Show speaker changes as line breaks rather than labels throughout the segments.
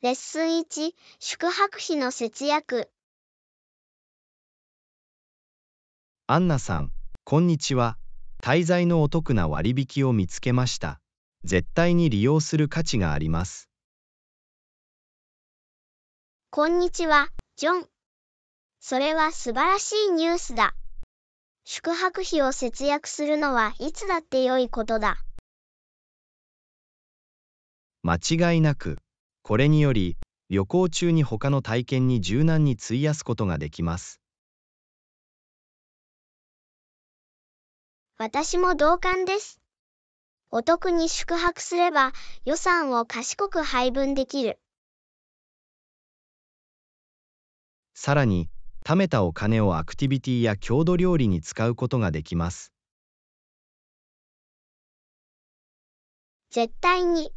レッスン1、宿泊費の節約。
アンナさん、こんにちは。滞在のお得な割引を見つけました。絶対に利用する価値があります。
こんにちは、ジョン。それは素晴らしいニュースだ。宿泊費を節約するのはいつだって良いことだ。
間違いなく。これにより旅行中に他の体験に柔軟に費やすことができます
私も同感ですお得に宿泊すれば予算を賢く配分できる
さらに貯めたお金をア
クティビティや郷土料理に使うことができます
絶対に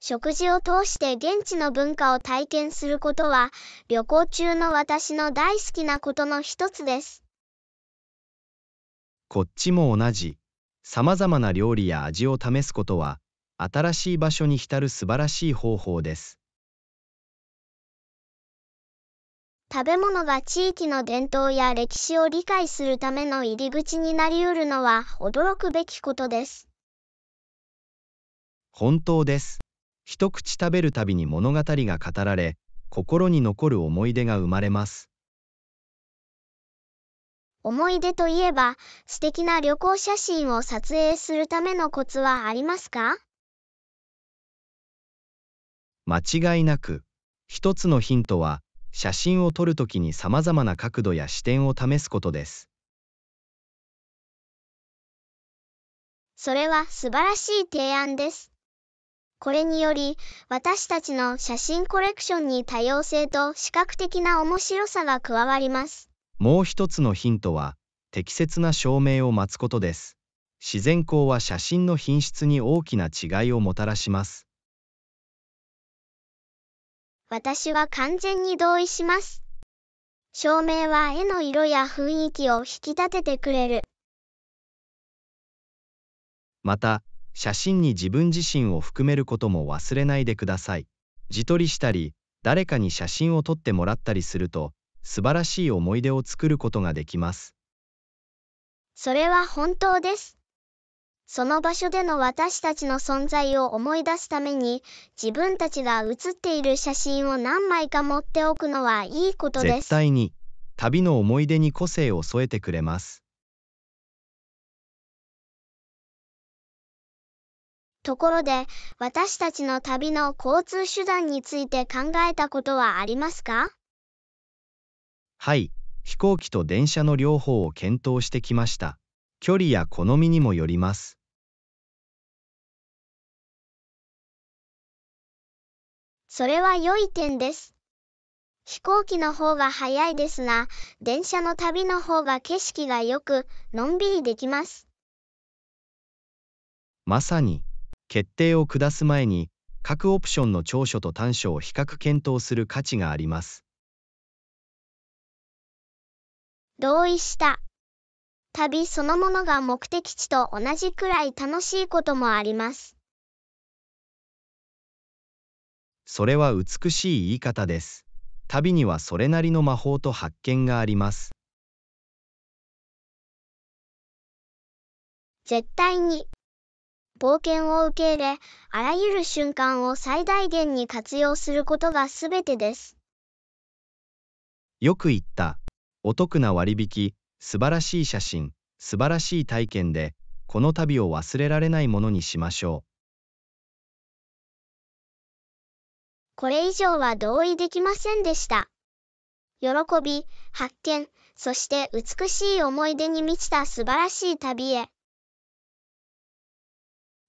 食事を通して現地の文化を体験することは、旅行中の私の大好きなことの一つです。
こっちも同じ。さまざまな料理や味を試すことは、新しい場所に浸る素晴らしい方法です。
食べ物が地域の伝統や歴史を理解するための入り口になりうるのは驚くべきことです。
本当です。一口食べるたびに物語が語られ心に残る思い出が生まれます
思い出といえば素敵な旅行写真を撮影するためのコツはありますか
間違いなく一つのヒントは写真を撮るときにさまざまな角度や視点を試すことです
それは素晴らしい提案ですこれにより、私たちの写真コレクションに多様性と視覚的な面白さが加わります。
もう一つのヒントは、適切な照明を待つことです。自然光は写真の品質に大きな違いをもたらします。
私は完全に同意します。照明は絵の色や雰囲気を引き立ててくれる。
また、写真に自分自身を含めることも忘れないでください。自撮りしたり、誰かに写真を撮ってもらったりすると、素晴らしい思い出を作ることができます。
それは本当です。その場所での私たちの存在を思い出すために、自分たちが写っている写真を何枚か持っておくのはいいことです。絶
対に、旅の思い出に個性を添えてくれます。
ところで、私たちの旅の交通手段について考えたことはありますか
はい、飛行機と電車の両方を検討してきました。距離や好みにもよります。
それは良い点です。飛行機の方が早いですが、電車の旅の方が景色がよく、のんびりできます。
まさに。決定を下す前に各オプションの長所と短所を比較検討する価値があります。
同意した。旅そのものが目的地と同じくらい楽しいこともあります。
それは美しい言い方です。旅にはそれなりの魔法と発見があります。
絶対に冒険を受け入れ、あらゆる瞬間を最大限に活用することがすべてです。
よく言った。お得な割引、素晴らしい写真、素晴らしい体験で、この旅を忘れられないものにしましょう。
これ以上は同意できませんでした。喜び、発見、そして美しい思い出に満ちた素晴らしい旅へ。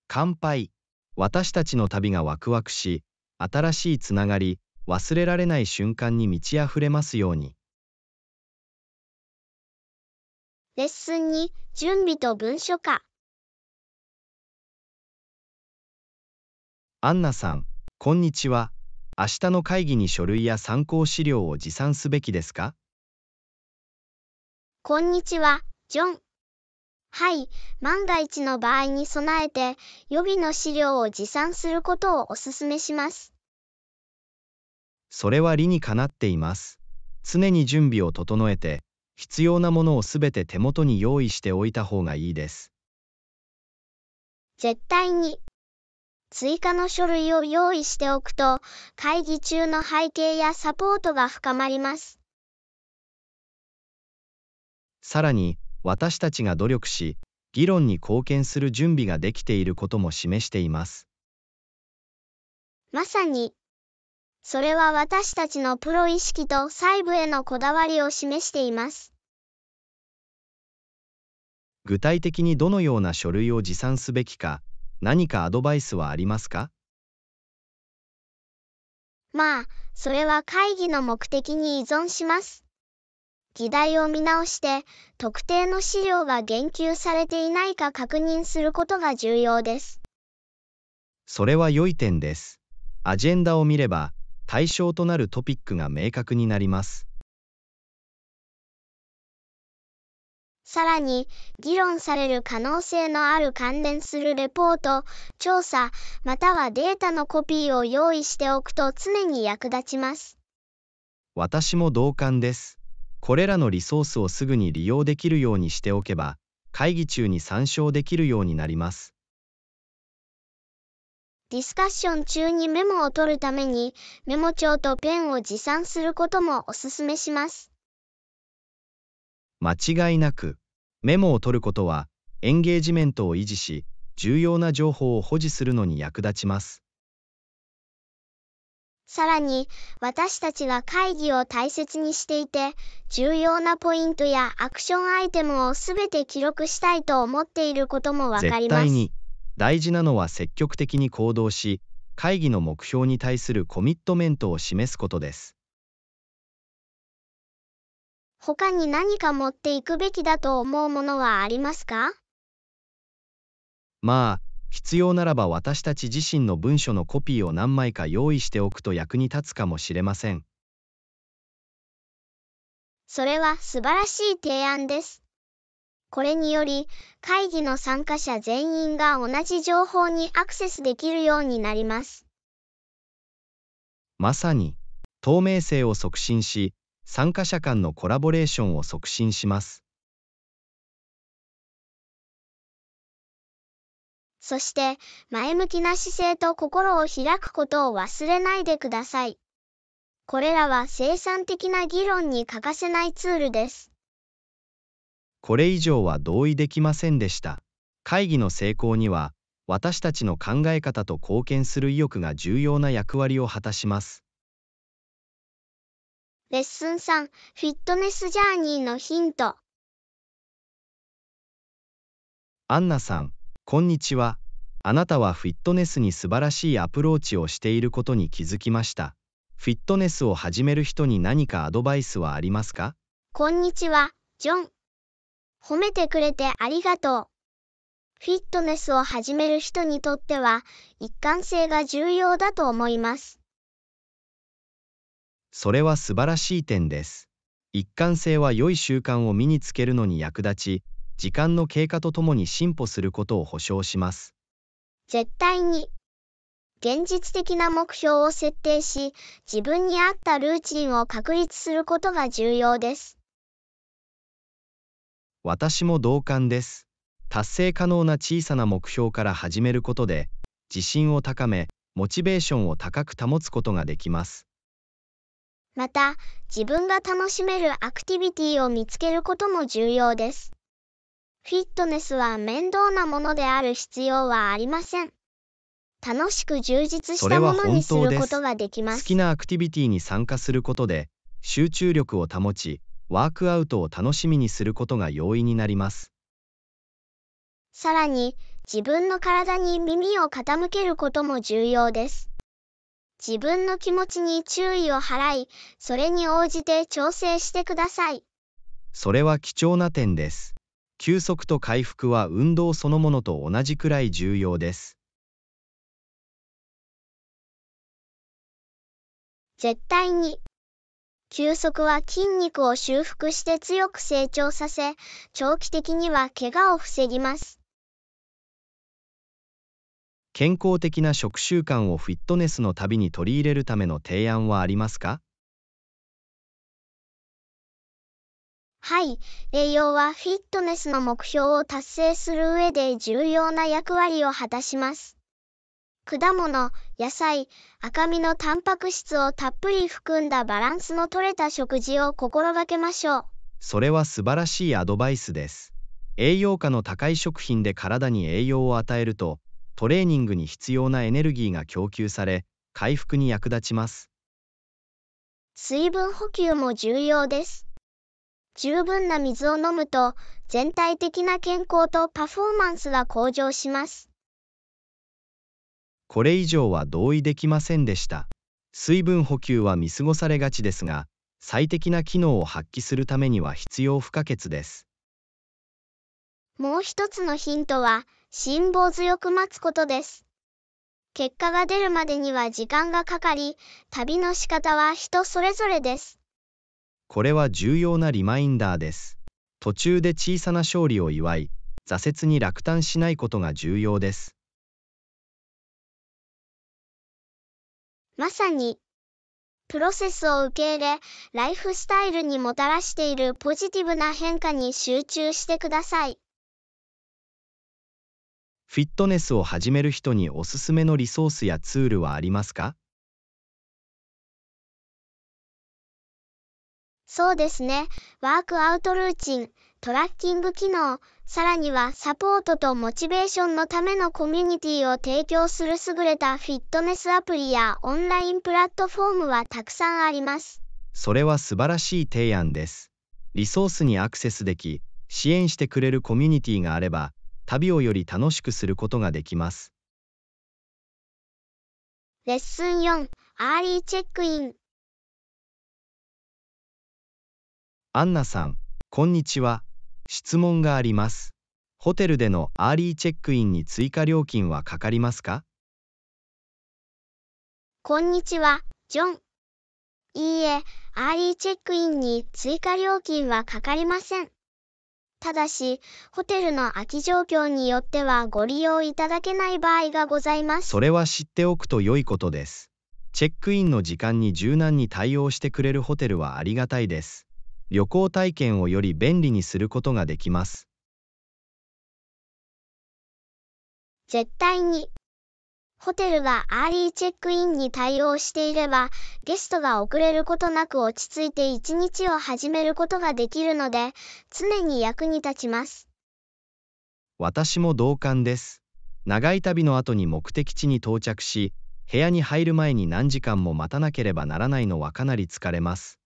乾杯私たちの旅がワクワクし新しいつながり忘れられない瞬間に満ち溢れますように
レッスンに準備と文書化
アンナさんこんにちは明日の会議に書類や参考資料を持参すべきですか
こんにちはジョンはい、万が一の場合に備えて、予備の資料を持参することをお勧めします。
それは理にかなっています。常に準備を整えて、必要なものをすべて手元に用意しておいた方がいいです。
絶対に。追加の書類を用意しておくと、会議中の背景やサポートが深まります。
さらに、私たちが努力し議論に貢献する準備ができていることも示しています
まさにそれは私たちのプロ意識と細部へのこだわりを示しています
具体的にどのような書類を持参すべきか何かアドバイスはありますか
まあそれは会議の目的に依存します議題を見直して、特定の資料が言及されていないか確認することが重要です。
それは良い点です。アジェンダを見れば、対象となるトピックが明確になります。
さらに、議論される可能性のある関連するレポート、調査、またはデータのコピーを用意しておくと常に役立ちます。
私も同感です。これらのリソースをすぐに利用できるようにしておけば会議中に参照できるようになります
ディスカッション中にメモを取るためにメモ帳とペンを持参することもおすすめします
間違いなくメモを取ることはエンゲージメントを維持し重要な情報を保持するのに役立ちます
さらに、私たちは会議を大切にしていて、重要なポイントやアクションアイテムをすべて記録したいと思っていることもわかります。
大事なのは積極的に行動し、会議の目標に対するコミットメントを示すことです。
他に何か持っていくべきだと思うものはありますか
まあ、必要ならば私たち自身の文書のコピーを何枚か用意しておくと役に立つかもしれません。
それは素晴らしい提案です。これにより、会議の参加者全員が同じ情報にアクセスできるようになります。
まさに、透明性を促進し、参加者間のコラボレーションを促進
します。そして、前向きな姿勢と心を開くことを忘れないでください。これらは生産的な議論に欠かせないツールです。
これ以上は同意できませんでした。会議の成功には、私たちの考え方と貢献する意欲が重要な役割を果たします。
レッスン3、フィットネスジャーニーのヒント。
アンナさん、こんにちは。あなたはフィットネスに素晴らしいアプローチをしていることに気づきました。フィットネスを始める人に何かアドバイスはありますか
こんにちは、ジョン。褒めてくれてありがとう。フィットネスを始める人にとっては、一貫性が重要だと思います。
それは素晴らしい点です。一貫性は良い習慣を身につけるのに役立ち、時間の経過とともに進歩することを保証します。
絶対に現実的な目標を設定し、自分に合ったルーチンを確立することが重要です。
私も同感です。達成可能な小さな目標から始めることで、自信を高め、モチベーションを高く保つことができます。
また、自分が楽しめるアクティビティを見つけることも重要です。フィットネスは面倒なものである必要はありません。楽しく充実したものにすることができます。好き
なアクティビティに参加することで、集中力を保ち、ワークアウトを楽しみにすることが容易になります。
さらに、自分の体に耳を傾けることも重要です。自分の気持ちに注意を払い、それに応じて調整してください。
それは貴重な点です。休息と回復は運動そのものと同じくらい重
要で
す。絶対に休息は筋肉を修復して強く成長させ、長期的には怪我を防ぎます。
健康的な食習慣をフィットネスの旅に取り入れるための提案はありますか
はい。栄養はフィットネスの目標を達成する上で重要な役割を果たします。果物、野菜、赤身のタンパク質をたっぷり含んだバランスの取れた食事を心がけましょう。
それは素晴らしいアドバイスです。栄養価の高い食品で体に栄養を与えると、トレーニングに必要なエネルギーが供給され、回復に役立ちます。
水分補給も重要です。十分な水を飲むと、全体的な健康とパフォーマンスが向上します。
これ以上は同意できませんでした。水分補給は見過ごされがちですが、最適な機能を発揮するためには必要不可欠です。
もう一つのヒントは、辛抱強く待つことです。結果が出るまでには時間がかかり、旅の仕方は人それぞれです。
これは重要なリマインダーです。途中で小さな勝利を祝い、挫折に落胆しないことが重要です。
まさに、プロセスを受け入れ、ライフスタイルにもたらしているポジティブな変化に集中してください。
フィットネスを始める人におすすめのリソースやツールはありますか
そうですね。ワークアウトルーチン、トラッキング機能、さらにはサポートとモチベーションのためのコミュニティを提供する優れたフィットネスアプリやオンラインプラットフォームはたくさんあります。
それは素晴らしい提案です。リソースにアクセスでき、支援してくれるコミュニティがあれば、旅をより楽しくすることができます。
レッスン4、アーリーチェックイ
ン。アンナさん、こんにちは。質問があります。ホテルでのアーリーチェックインに追加料金はかかりますか
こんにちは、ジョン。いいえ、アーリーチェックインに追加料金はかかりません。ただし、ホテルの空き状況によってはご利用いただけない場合がございます。
それは知っておくと良いことです。チェックインの時間に柔軟に対応してくれるホテルはありがたいです。旅行体験をより便利にすることができます
絶対にホテルがアーリーチェックインに対応していれば、ゲストが遅れることなく落ち着いて一日を始めることができるので、常に役に立ちます。
私も同感です。長い旅の後に目的地に到着し、部屋に入る前に何時間も待たなければならないのはかなり疲れます。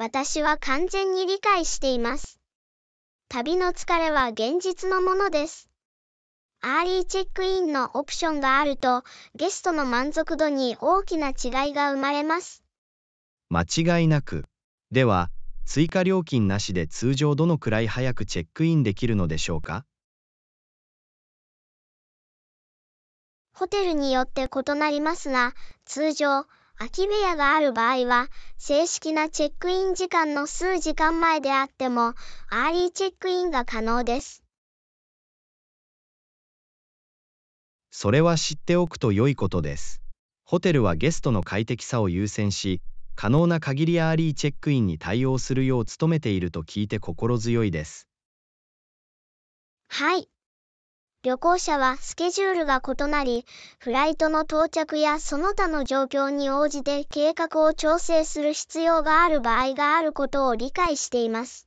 私は完全に理解しています。旅の疲れは現実のものです。アーリーチェックインのオプションがあると、ゲストの満足度に大きな違いが生まれます。
間違いなく。では、追加料金なしで通常どのくらい早くチェックインできるのでしょうか
ホテルによって異なりますが、通常、空き部屋がある場合は、正式なチェックイン時間の数時間前であっても、アーリーチェックインが可能です。
それは知っておくと良いことです。ホテルはゲストの快適さを優先し、可能な限りアーリーチェックインに対応するよう努めていると聞いて心強いです。
はい。旅行者はスケジュールが異なり、フライトの到着やその他の状況に応じて計画を調整する必要がある場合があることを理解しています。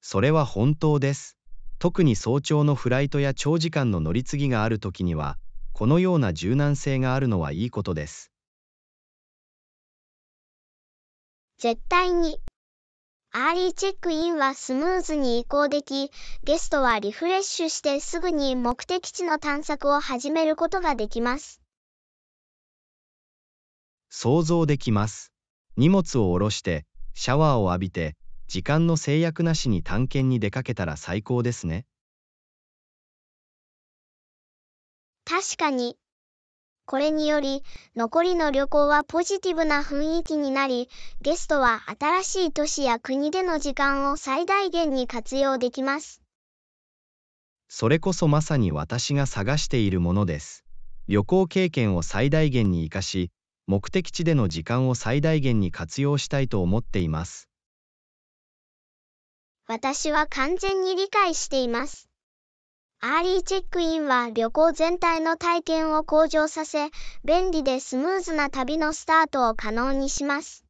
それは本当です。特に早朝のフライトや長時間の乗り継ぎがある時には、このような柔軟性があるのはいいことです。
絶対にアーリーチェックインはスムーズに移行でき、ゲストはリフレッシュしてすぐに目的地の探索を始めることができます。
想像できます。荷物を下ろして、シャワーを浴びて、時間の制約なしに探検に出かけたら最高ですね。
確かに、これにより、残りの旅行はポジティブな雰囲気になり、ゲストは新しい都市や国での時間を最大限に活用できます。
それこそまさに私が探しているものです。旅行経験を最大限に生かし、目的地での時間を最大限に活用したいと思っています。
私は完全に理解しています。アーリーチェックインは旅行全体の体験を向上させ、便利でスムーズな旅のスタートを可能にします。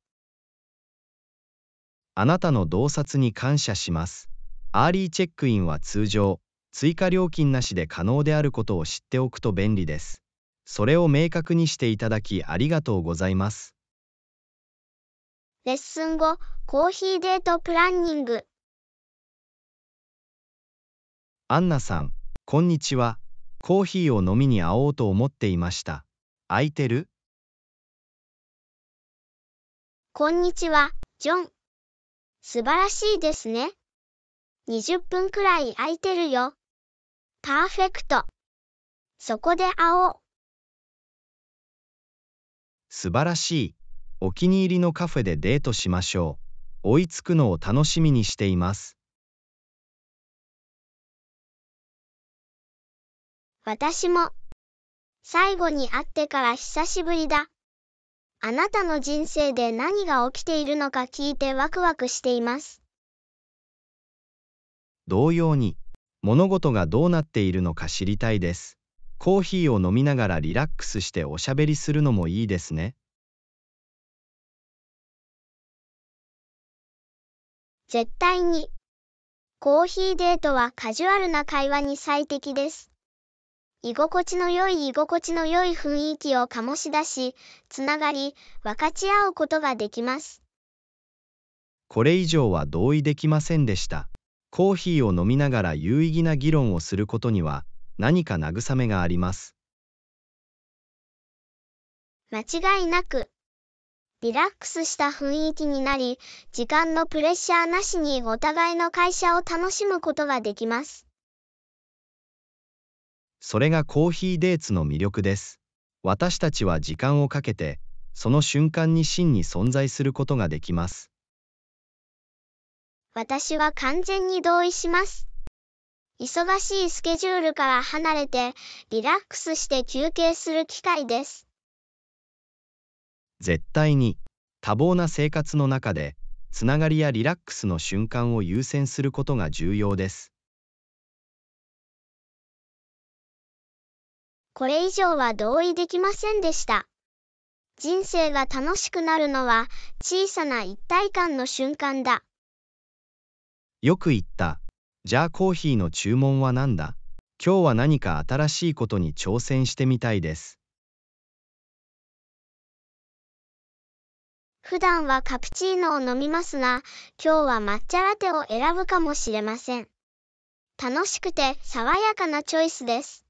あなたの洞察に感謝します。アーリーチェックインは通常、追加料金なしで可能であることを知っておくと便利です。それを明確にしていただきありがとうございます。
レッスン後、コーヒーデートプランニング。
アンナさん、こんにちは。コーヒーを飲みに会おうと思っていました。空いてる
こんにちは、ジョン。素晴らしいですね。20分くらい空いてるよ。パーフェクト。そこで会おう。
素晴らしい。お気に入りのカフェでデートしましょう。追いつくのを楽しみにしています。
私も。最後に会ってから久しぶりだ。あなたの人生で何が起きているのか聞いてワクワクしています。
同様に、物事がどうなっているのか知りたいです。コーヒーを飲みながらリラックスしておしゃべりするのもいいですね。
絶対に。コーヒーデートはカジュアルな会話に最適です。居心地の良い居心地の良い雰囲気を醸し出し、つながり、分かち合うことができます。
これ以上は同意できませんでした。コーヒーを飲みながら有意義な議論をすることには何か慰めがあります。
間違いなく、リラックスした雰囲気になり、時間のプレッシャーなしにお互いの会社を楽しむことができます。
それがコーヒーデーツの魅力です私たちは時間をかけてその瞬間に真に存在することができます
私は完全に同意します忙しいスケジュールから離れてリラックスして休憩する機会です
絶対に多忙な生活の中でつながりやリラックスの瞬間を優先することが重要です
これ以上は同意できませんでした。人生が楽しくなるのは小さな一体感の瞬間だ。
よく言った。じゃあコーヒーの注文は何だ今日は何か新しいことに挑戦してみたいで
す。普段はカプチーノを飲みますが、今日は抹茶ラテを選ぶかもしれません。楽しくて爽やかなチョイスです。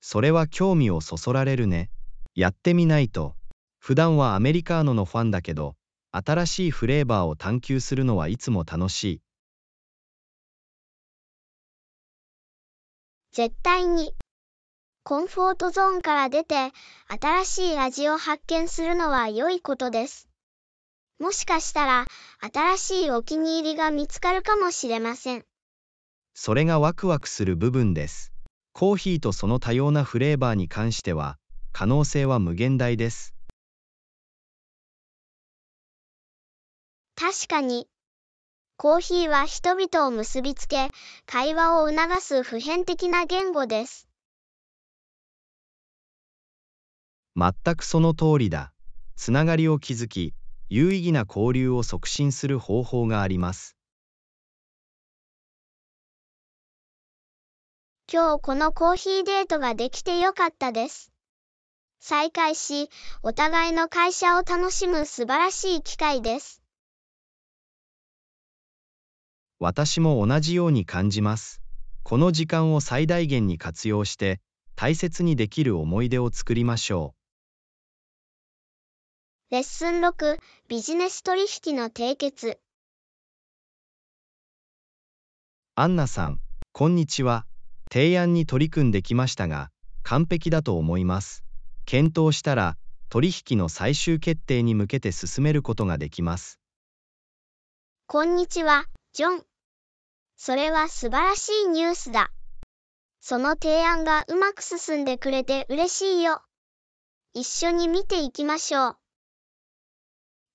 それは興味をそそられるね。やってみないと。普段はアメリカーノのファンだけど、新しいフレーバーを探求するのはいつも楽しい。
絶対に。コンフォートゾーンから出て、新しい味を発見するのは良いことです。もしかしたら、新しいお気に入りが見つかるかもしれません。
それがワクワクする部分です。コーヒーとその多様なフレーバーに関しては可能性は無限大です
確かにコーヒーは人々を結びつけ会話を促す普遍的な言語です
全くその通りだつながりを築き有意義な交流を促進する方法があります
今日このコーヒーデートができてよかったです。再会し、お互いの会社を楽しむ素晴らしい機会です。
私も同じように感じます。この時間を最大限に活用して、大切にできる思い出を作りましょ
う。レッスン6、ビジネス取引の締結。
アンナさん、こんにちは。提案に取り組んできましたが完璧だと思います検討したら取引の最終決定に向けて進めることができます
こんにちはジョンそれは素晴らしいニュースだその提案がうまく進んでくれて嬉しいよ一緒に見ていきましょう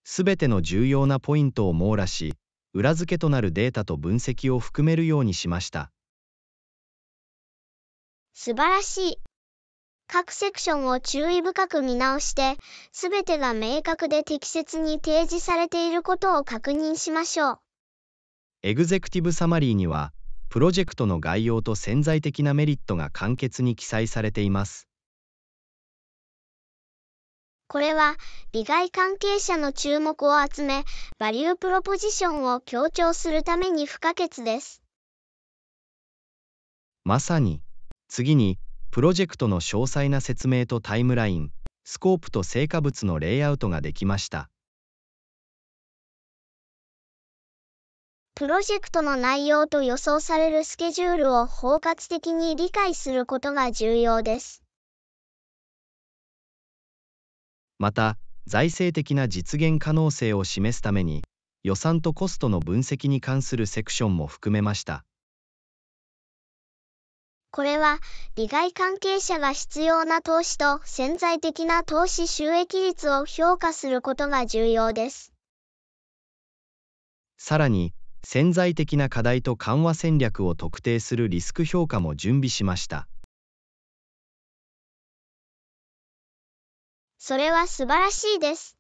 すべての重要なポイントを網羅し裏付けとなるデータと分析を含めるようにしました
素晴らしい。各セクションを注意深く見直して、すべてが明確で適切に提示されていることを確認しましょう。
エグゼクティブサマリーには、プロジェクトの概要と潜在的なメリットが簡潔に記載されています。
これは利害関係者の注目を集め、バリュープロポジションを強調するために不可欠です。
まさに。次に、プロジェクトの詳細な説明とタイムライン、スコープと成果物のレイアウトができました。
プロジェクトの内容と予想されるスケジュールを包括的に理解することが重要です。
また、財政的な実現可能性を示すために、予算とコストの分析に関するセクションも含めました。
これは、利害関係者が必要な投資と潜在的な投資収益率を評価することが重要です。
さらに、潜在的な課題と緩和戦略を特定するリスク評価も準備しました。
それは素晴らしいです。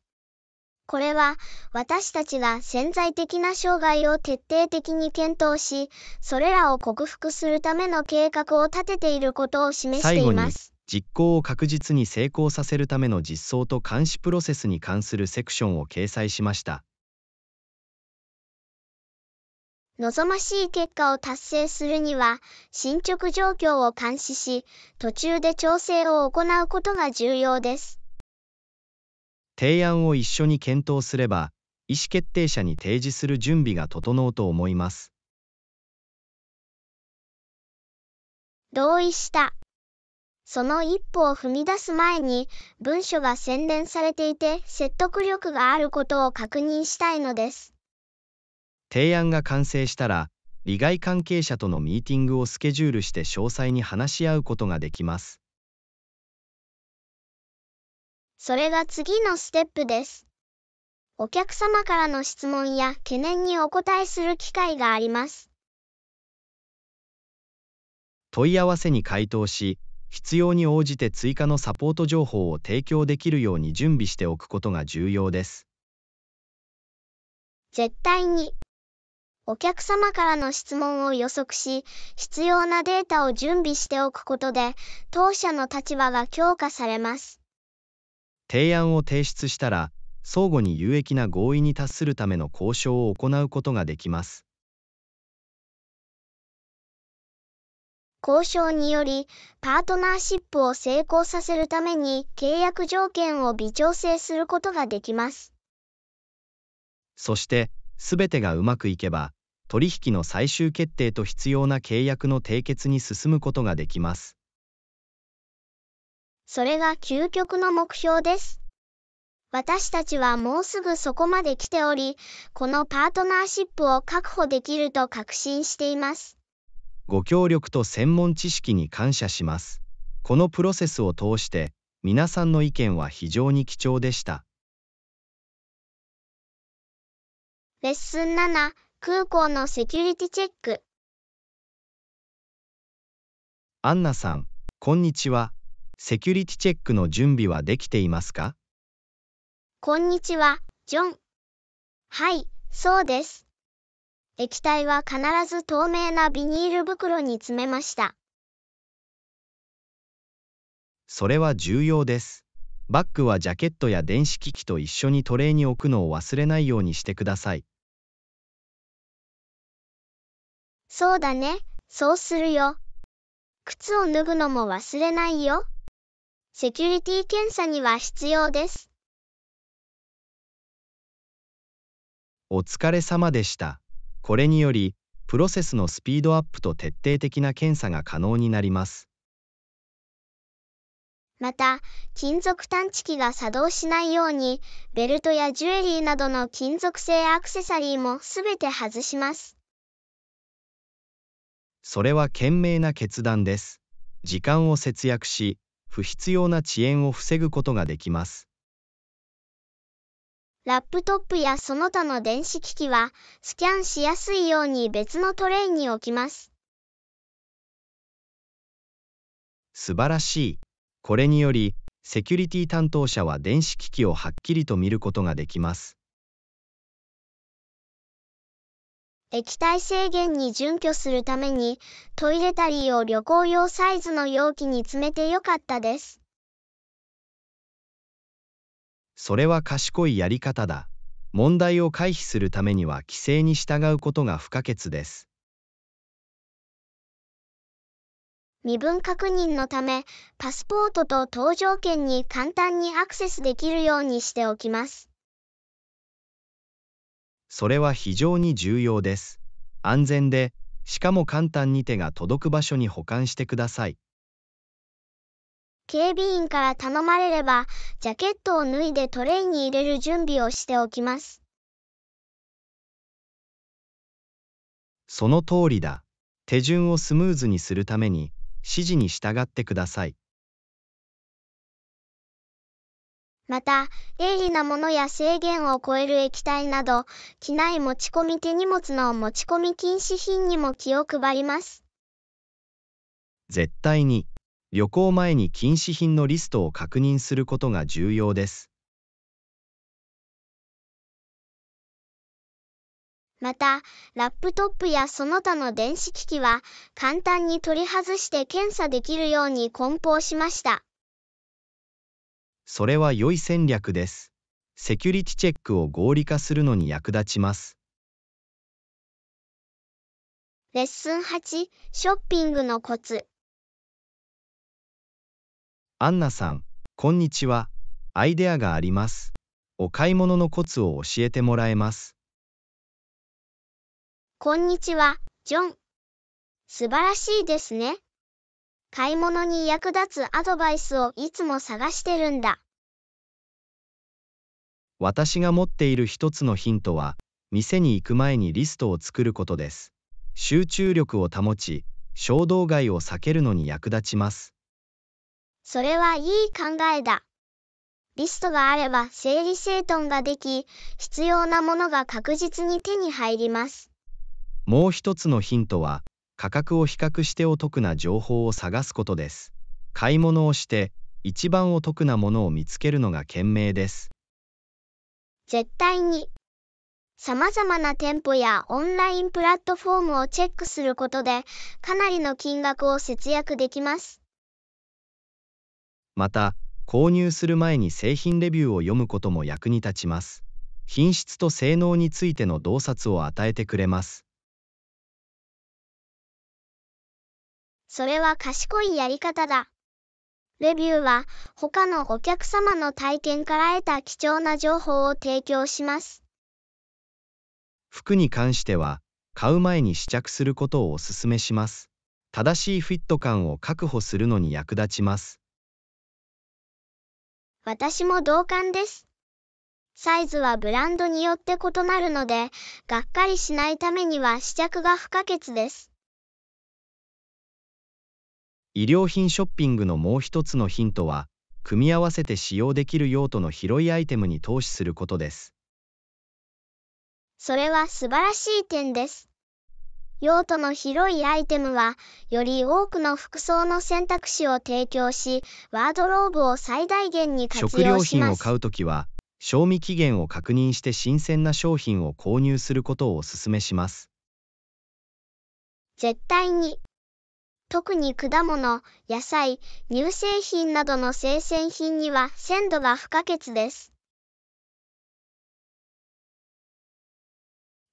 これは私たちが潜在的な障害を徹底的に検討し、それらを克服するための計画を立てていることを示しています。
実行を確実に成功させるための実装と監視プロセスに関するセクションを掲載しました。
望ましい結果を達成するには、進捗状況を監視し、途中で調整を行うことが重要です。
提案を一緒に検討すれば意思決定者に提示する準備が整うと思います
同意したその一歩を踏み出す前に文書が洗練されていて説得力があることを確認したいのです
提案が完成したら利害関係者とのミーティングをスケジュールして詳細に話し合うことができます
それが次のステップです。お客様からの質問や懸念にお答えする機会があります。
問い合わせに回答し、必要に応じて追加のサポート情報を提供できるように準備しておくことが重要です。
絶対にお客様からの質問を予測し、必要なデータを準備しておくことで、当社の立場が強化されます。
提案を提出したら相互に有益な合意に達するための交渉を行うことができます
交渉によりパートナーシップを成功させるために契約条件を微調整することができます
そして全てがうまくいけば取引の最終決定と必要な契約の締結に進むことができます
それが究極の目標です。私たちはもうすぐそこまで来ており、このパートナーシップを確保できると確信しています。
ご協力と専門知識に感謝します。このプロセスを通して、皆さんの意見は非常に貴重でした。
レッスン7、空港のセキュリティチェック。
アンナさん、こんにちは。セキュリティチェックの準備はできていますか
こんにちは、ジョン。はい、そうです。液体は必ず透明なビニール袋に詰めました。
それは重要です。バッグはジャケットや電子機器と一緒にトレーに置くのを忘れないようにしてください。
そうだね、そうするよ。靴を脱ぐのも忘れないよ。セキュリティ検査には必要です。
お疲れ様でした。これにより、プロセスのスピードアップと徹底的な検査が可能になります。
また、金属探知機が作動しないように、ベルトやジュエリーなどの金属製アクセサリーもすべて外します。
それは賢明な決断です。時間を節約し、不必要な遅延を防ぐことができます。
ラップトップやその他の電子機器は、スキャンしやすいように別のトレイに置きます。素
晴らしい。これにより、セキュリティ担当者は電子機器をはっきりと見ることができます。
液体制限に準拠するために、トイレタリーを旅行用サイズの容器に詰めてよかったです。
それは賢いやり方だ。問題を回避するためには規制に従うことが不可欠です。
身分確認のため、パスポートと搭乗券に簡単にアクセスできるようにしておきます。
それは非常に重要です。安全で、しかも簡単に手が届く場所に保管してください。
警備員から頼まれれば、ジャケットを脱いでトレイに入れる準備をしておきます。
その通りだ。手順をスムーズにするために、指示に従ってください。
また、鋭利なものや制限を超える液体など、機内持ち込み手荷物の持ち込み禁止品にも気を配ります。
絶対に、旅行前に禁止品のリストを確認することが重要です。
また、ラップトップやその他の電子機器は、簡単に取り外して検査できるように梱包しました。
それは良い戦略です。セキュリティチェックを合理化するのに役立ちます。
レッスン8、ショッピングのコツ。
アンナさん、こんにちは。アイデアがあります。お買い物のコツを教えてもらえます。
こんにちは、ジョン。素晴らしいですね。買い物に役立つアドバイスをいつも探してるんだ。
私が持っている一つのヒントは、店に行く前にリストを作ることです。集中力を保ち、衝動買いを避けるのに役立ちます。
それはいい考えだ。リストがあれば整理整頓ができ、必要なものが確実に手に入ります。
もう一つのヒントは、価格を比較してお得な情報を探すことです買い物をして一番お得なものを見つけるのが賢明です
絶対に様々な店舗やオンラインプラットフォームをチェックすることでかなりの金額を節約できます
また購入する前に製品レビューを読むことも役に立ちます品質と性能についての洞察を与えてくれます
それは賢いやり方だ。レビューは他のお客様の体験から得た貴重な情報を提供します。
服に関しては買う前に試着することをお勧めします。正しいフィット感を確保するのに役立ちます。
私も同感です。サイズはブランドによって異なるので、がっかりしないためには試着が不可欠です。
衣料品ショッピングのもう一つのヒントは、組み合わせて使用できる用途の広いアイテムに投資することです。
それは素晴らしい点です。用途の広いアイテムは、より多くの服装の選択肢を提供し、ワードローブを最大限に活用し食料品を
買うときは、賞味期限を確認して新鮮な商品を購入することをお勧めします。
絶対に特に果物、野菜、乳製品などの生鮮品には鮮度が不可欠です。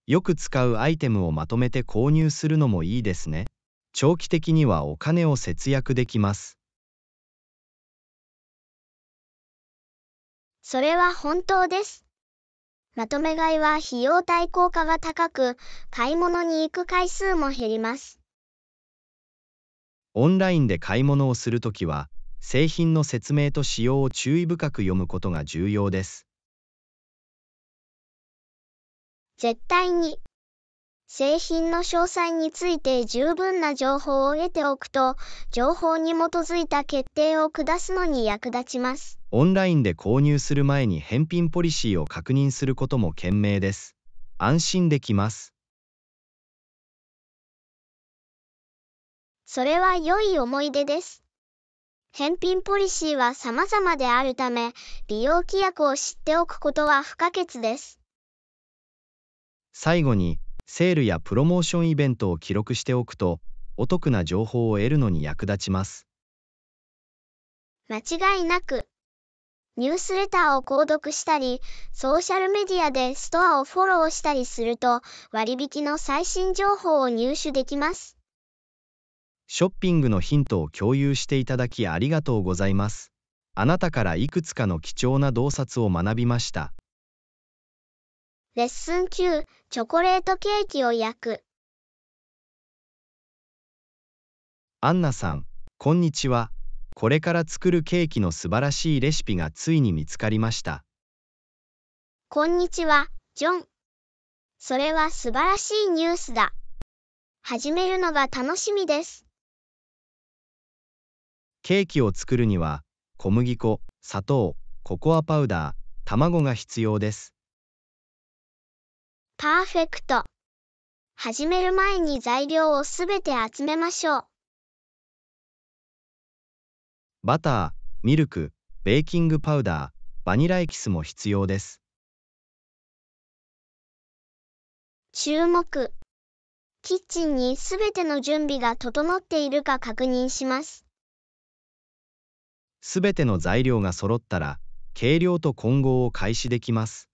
よく使うアイテムをまとめて購入するのもいいですね。長期的にはお金を節約できます。
それは本当です。まとめ買いは費用対効果が高く、買い物に行く回数も減ります。
オンラインで買い物をするときは、製品の説明と使用を注意深く読むことが重要です。
絶対に製品の詳細について十分な情報を得ておくと、情報に基づいた決定を下すのに役立ちます。
オンラインで購入する前に返品ポリシーを確認することも賢明です。安心できます。
それは良い思い出です。返品ポリシーは様々であるため、利用規約を知っておくことは不可欠です。
最後に、セールやプロモーションイベントを記録しておくと、お得な情報を得るのに役立ちます。
間違いなく、ニュースレターを購読したり、ソーシャルメディアでストアをフォローしたりすると、割引の最新情報を入手できます。
ショッピングのヒントを共有していただきありがとうございます。あなたからいくつかの貴重な洞察を学びました。
レッスン中、チョコレートケーキを焼く。
アンナさん、こんにちは。これから作るケーキの素晴らしいレシピがついに見つかりました。
こんにちは、ジョン。それは素晴らしいニュースだ。始めるのが楽しみです。
ケーキを作るには小麦粉砂糖ココアパウダー卵が必要です
パーフェクト始める前に材料をすべて集めましょう
バターミルクベーキングパウダーバニラエキスも必要です
注目キッチンにすべての準備が整っているか確認します
すべての材料が揃ったら計量と混合を開始できます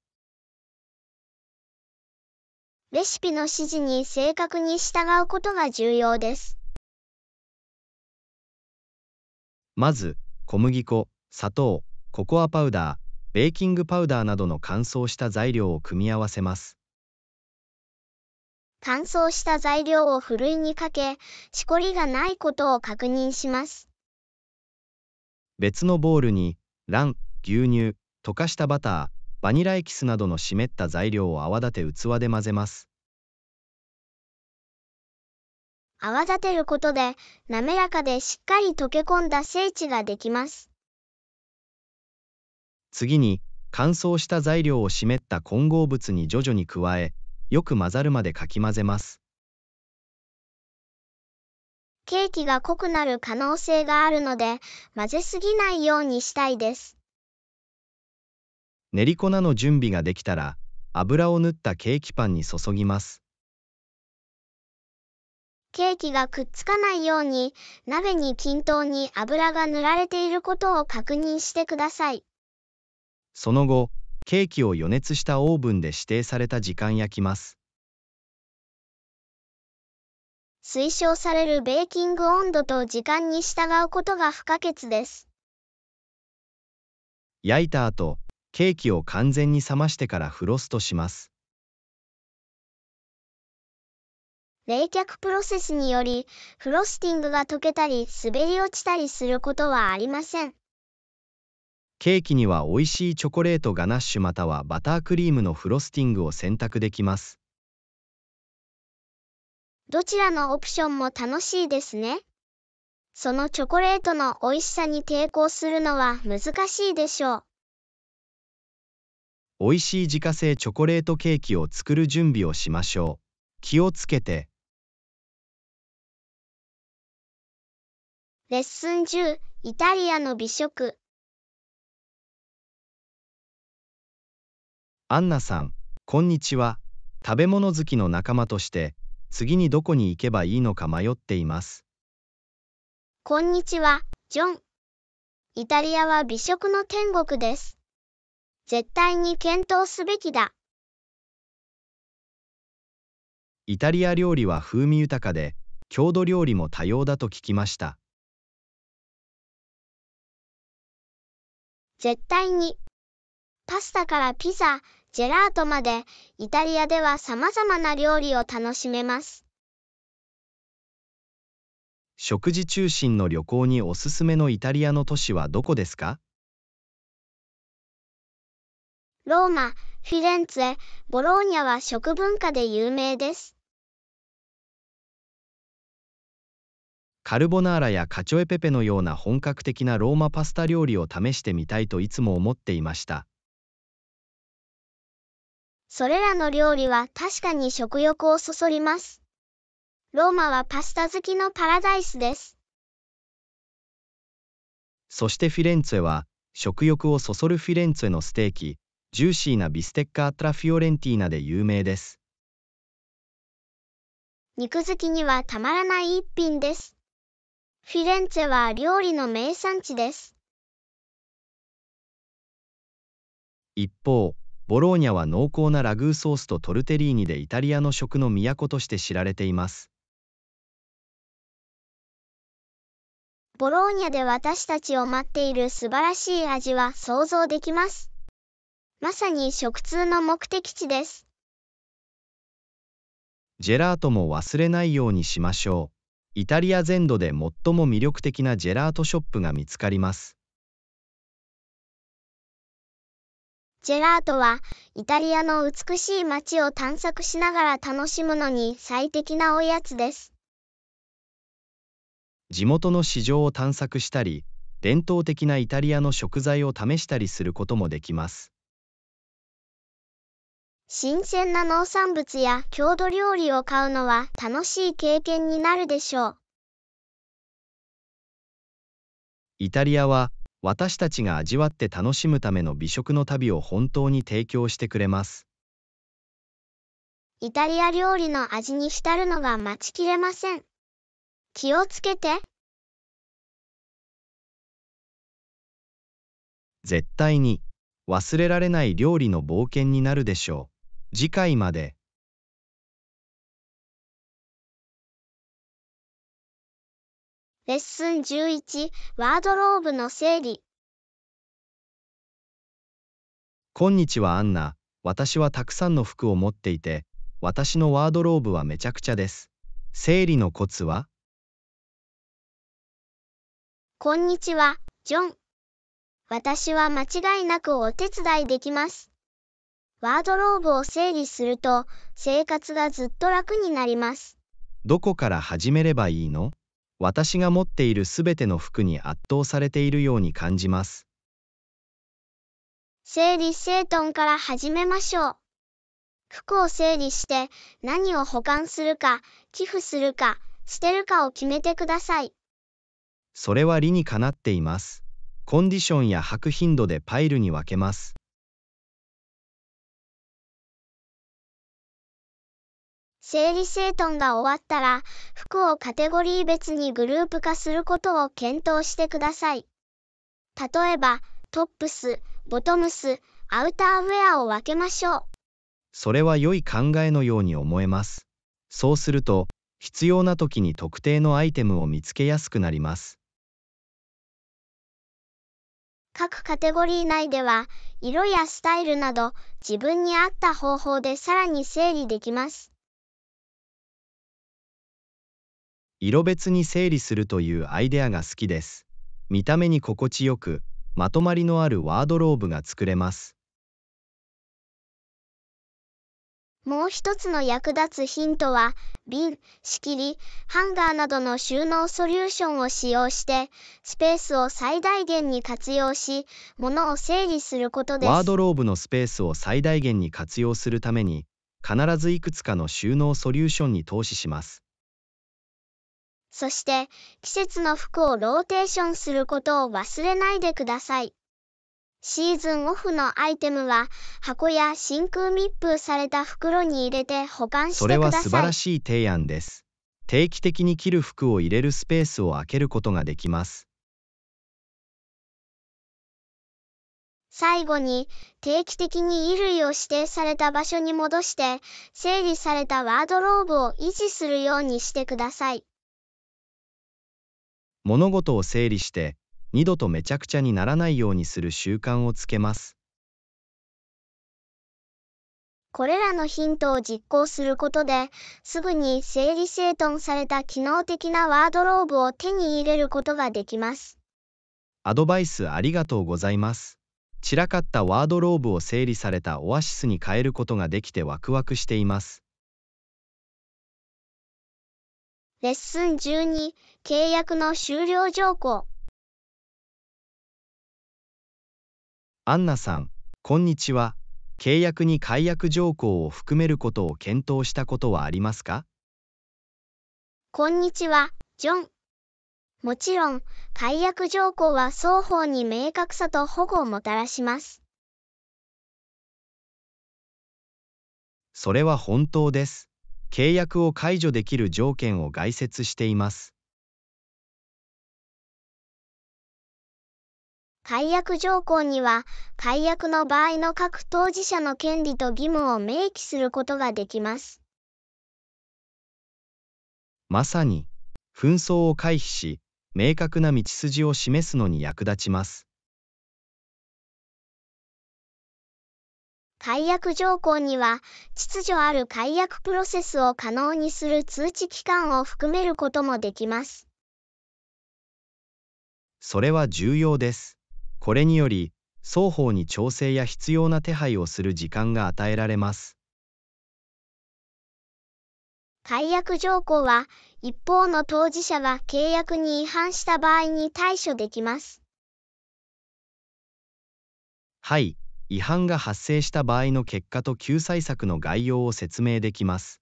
レシピの指示に正確に従うことが重要です
まず小麦粉砂糖ココアパウダーベーキングパウダーなどの乾燥した材料を組み合わせます
乾燥した材料をふるいにかけしこりがないことを確認します
別のボウルに卵牛乳溶かしたバターバニラエキスなどの湿った材料を泡立て器で混ぜます
泡立てることで滑らかでしっかり溶け込んだ精地ができます
次に乾燥した材料を湿った混合物に徐々に加えよく混ざるまでかき混ぜます
ケーキが濃くなる可能性があるので、混ぜすぎないようにしたいです。
練り粉の準備ができたら、油を塗ったケーキパンに注ぎます。
ケーキがくっつかないように、鍋に均等に油が塗られていることを確認してください。
その後、ケーキを予熱したオーブンで指定された時間焼きます。
推奨されるベーキング温度と時間に従うことが不可欠です。
焼いた後、ケーキを完全に冷ましてからフロストします。
冷却プロセスにより、フロスティングが溶けたり滑り落ちたりすることはありません。
ケーキには美味しいチョコレートガナッシュまたはバタークリームのフロスティングを選択できます。
どちらのオプションも楽しいですね。そのチョコレートの美味しさに抵抗するのは難しいでしょう。
美味しい自家製チョコレートケーキを作る準備をしましょう。気をつけて。
レッスン10、イタリアの美食。
アンナさん、こんにちは。食べ物好きの仲間として、次にどこに行けばいいのか迷っています。
こんにちは、ジョン。イタリアは美食の天国です。絶対に検討すべきだ。
イタリア料理は風味豊かで、郷土料理も多様だと聞きました。
絶対に。パスタからピザ、ジェラートまで、イタリアでは様々な料理を楽しめます。
食事中心の旅行におすすめのイタリ
アの都市はどこですか
ローマ、フィレンツェ、ボローニャは食文化で有名です。
カルボナーラやカチョエペペのような本格的なローマパスタ料理を試してみたいといつも思っていました。
それらの料理は確かに食欲をそそります。ローマはパスタ好きのパラダイスです。
そしてフィレンツェは、食欲をそそるフィレンツェのステーキ、ジューシーなビステッカートラフィオレンティーナで有名です。
肉好きにはたまらない一品です。フィレンツェは料理の名産地です。
一方、ボローニャは濃厚なラグーソースとトルテリーニでイタリアの食の都として知られています
ボローニャで私たちを待っている素晴らしい味は想像できます。まさに食通の目的地です。
ジェラートも忘れないようにしましょう。イタリア全土で最も魅力的なジェラートショップが見つかります。
ジェラートは、イタリアの美しい街を探索しながら楽しむのに最適なおやつです。
地元の市場を探索したり、伝統的なイタリアの食材を試したりすることもできます。
新鮮な農産物や郷土料理を買うのは楽しい経験になるでしょう。
イタリアは私たちが味わって楽しむための美食の旅を本当に提供してくれます
イタリア料理の味に浸るのが待ちきれません気をつけて
絶対に忘れられない料理の冒険になるでしょう次回までレッスン11、ワードローブ
の整理。
こんにちは、アンナ。私はたくさんの服を持っていて、私のワードローブはめちゃくちゃです。整理のコツは
こんにちは、ジョン。私は間違いなくお手伝いできます。ワードローブを整理すると、生活がずっと楽になります。
どこから始めればいいの私が持っているすべての服に圧倒されているように感じます。
整理整頓から始めましょう。服を整理して何を保管するか、寄付するか、捨てるかを決めてください。
それは理にかなっています。コンディションや履く頻度でパイルに分けます。
整理整頓が終わったら、服をカテゴリー別にグループ化することを検討してください。例えば、トップス、ボトムス、アウターウェアを分けましょう。
それは良い考えのように思えます。そうすると、必要な時に特定のアイテムを見つけやすくなります。
各カテゴリー内では、色やスタイルなど、自分に合った方法でさらに整理できます。
色別に整理するというアイデアが好きです。見た目に心地よく、まとまりのあるワードローブが作れます。
もう一つの役立つヒントは、瓶、仕切り、ハンガーなどの収納ソリューションを使用して、スペースを最大限に活用し、物を整理することです。ワード
ローブのスペースを最大限に活用するために、必ずいくつかの収納ソリューションに投資します。
そして、季節の服をローテーションすることを忘れないでください。シーズンオフのアイテムは、箱や真空密封された袋に入れて保管してください。それは素晴ら
しい提案です。定期的に着る服を入れるスペースを空けることができます。
最後に、定期的に衣類を指定された場所に戻して、整理されたワードローブを維持するようにしてください。
物事を整理して二度とめちゃくちゃにならないようにする習慣をつけます
これらのヒントを実行することですぐに整理整頓された機能的なワードローブを手に入れることができます
アドバイスありがとうございます散らかったワードローブを整理されたオアシスに変えることができてワクワクしています
レッスン12、契約の終了条項。
アンナさん、こんにちは。契約に解約条項を含めることを検討したことはありますか
こんにちは、ジョン。もちろん、解約条項は双方に明確さと保護をもたらします。
それは本当です。契約を解除できる条
件を概説しています
解約条項には解約の場合の各当事者の権利と義務を明記することができます
まさに紛争を回避し明確な道筋を示すのに役立ちます
解約条項には、秩序ある解約プロセスを可能にする通知期間を含めることもできます。
それは重要です。これにより、双方に調整や必要な手配をする時間が与えられます。
解約条項は、一方の当事者は契約に違反した場合に対処できます。
はい。違反が発生した場合の結果と救済策の概要を説明できます。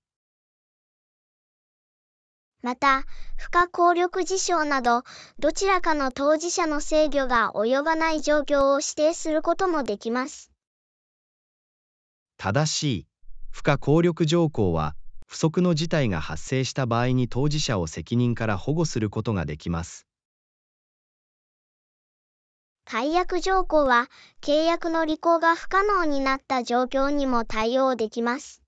また、不可抗力事象など、どちらかの当事者の制御が及ばない状況を指定することもできます。
正しい不可抗力条項は、不測の事態が発生した場合に当事者を責任から保護することができます。
解約条項は契約の履行が不可能になった状況にも対応できます。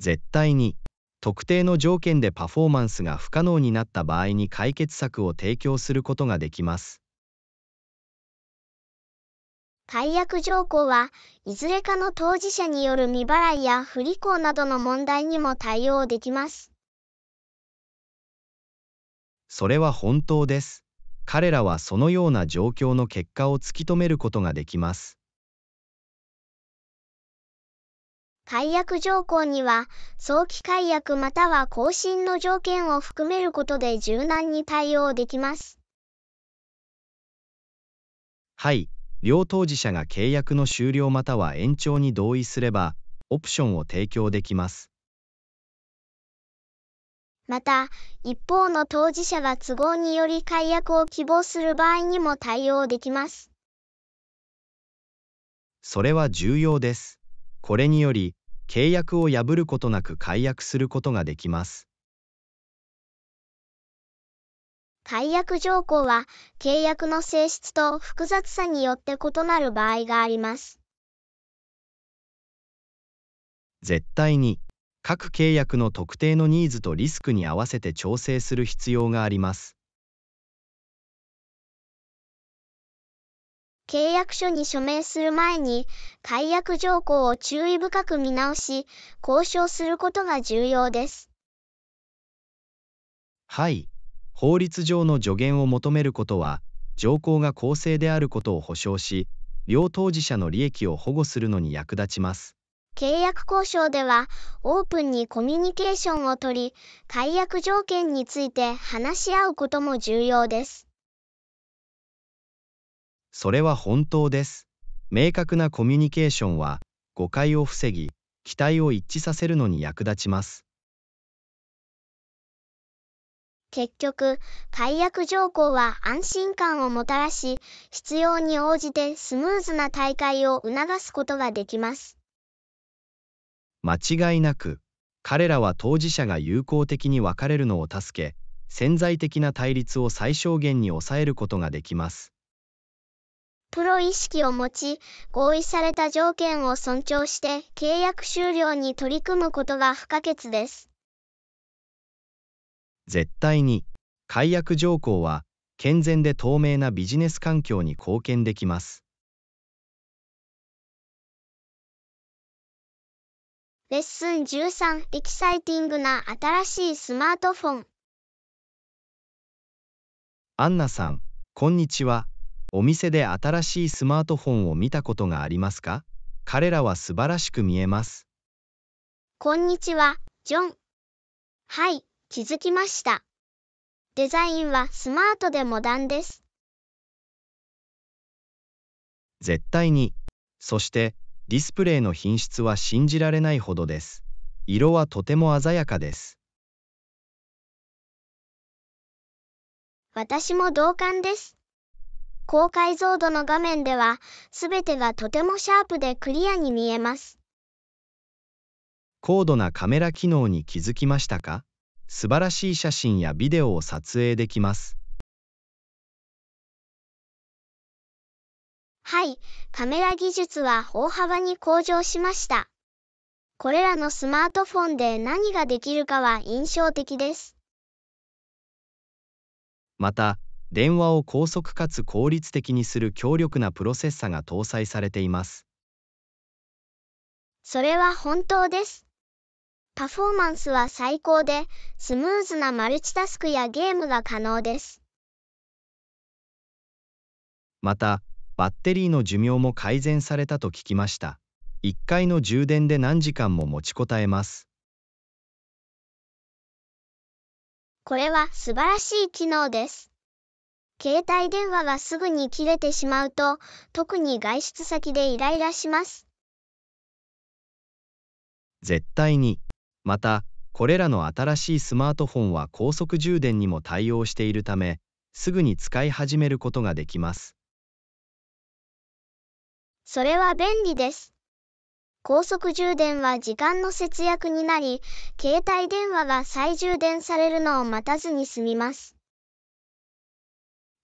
絶対に特定の条件でパフォーマンスが不可能になった場合に解決策を提供することができます。
解約条項はいずれかの当事者による未払いや不履行などの問題にも対応できます。
それは本当です。彼らはそのような状況の結果を突き止めることができます。
解約条項には、早期解約または更新の条件を含めることで柔軟に対応できます。
はい、両当事者が契約の終了または延長に同意すれば、オプションを提供できます。
また、一方の当事者が都合により解約を希望する場合にも対応できます。
それは重要です。これにより、契約を破ることなく解約することができます。
解約条項は、契約の性質と複雑さによって異なる場合があります。
絶対に各契約の特定のニーズとリスクに合わせて調整する必要があります。
契約書に署名する前に、解約条項を注意深く見直し、交渉することが重要です。
はい。法律上の助言を求めることは、条項が公正であることを保証し、両当事者の利益を保護するのに役立ちます。
契約交渉ではオープンにコミュニケーションをとり、解約条件について話し合うことも重要です。
それは本当です。明確なコミュニケーションは誤解を防ぎ、期待を一致させるのに役立ちます。
結局、解約条項は安心感をもたらし、必要に応じてスムーズな大会を促すことができます。
間違いなく彼らは当事者が友好的に分かれるのを助け潜在的な対立を最小限に抑えることができます。
プロ意識を持ち合意された条件を尊重して契約終了に取り組むことが不可欠です。
絶対に解約条項は健全で透明なビジネス環境に貢献できます。
レッス
ン13エキサイティングな新しいスマートフォン
アンナさんこんにちはお店で新しいスマートフォンを見たことがありますか彼らは素晴らしく見えます
こんにちはジョンはい気づきましたデザインはスマートでモダンです
絶対にそしてディスプレイの品質は信じられないほどです。色はとても鮮やかです。
私も同感です。高解像度の画面では、すべてがとてもシャープでクリアに見えます。
高度なカメラ機能に気づきましたか素晴らしい写真やビデオを撮影できます。
はい、カメラ技術は大幅に向上しました。これらのスマートフォンで何ができるかは印象的です。
また、電話を高速かつ効率的にする強力なプロセッサが搭載されています。
それは本当です。パフォーマンスは最高で、スムーズなマルチタスクやゲームが可能です。
また、バッテリーの寿命も改善されたと聞きました1回の充電で何時間も持ちこたえ
ますこれは素晴らしい機能です携帯電話がすぐに切れてしまうと特に外出先でイライラします
絶対にまたこれらの新しいスマートフォンは高速充電にも対応しているためすぐに使い始めることができます
それは便利です。高速充電は時間の節約になり、携帯電話が再充電されるのを待たずに済みます。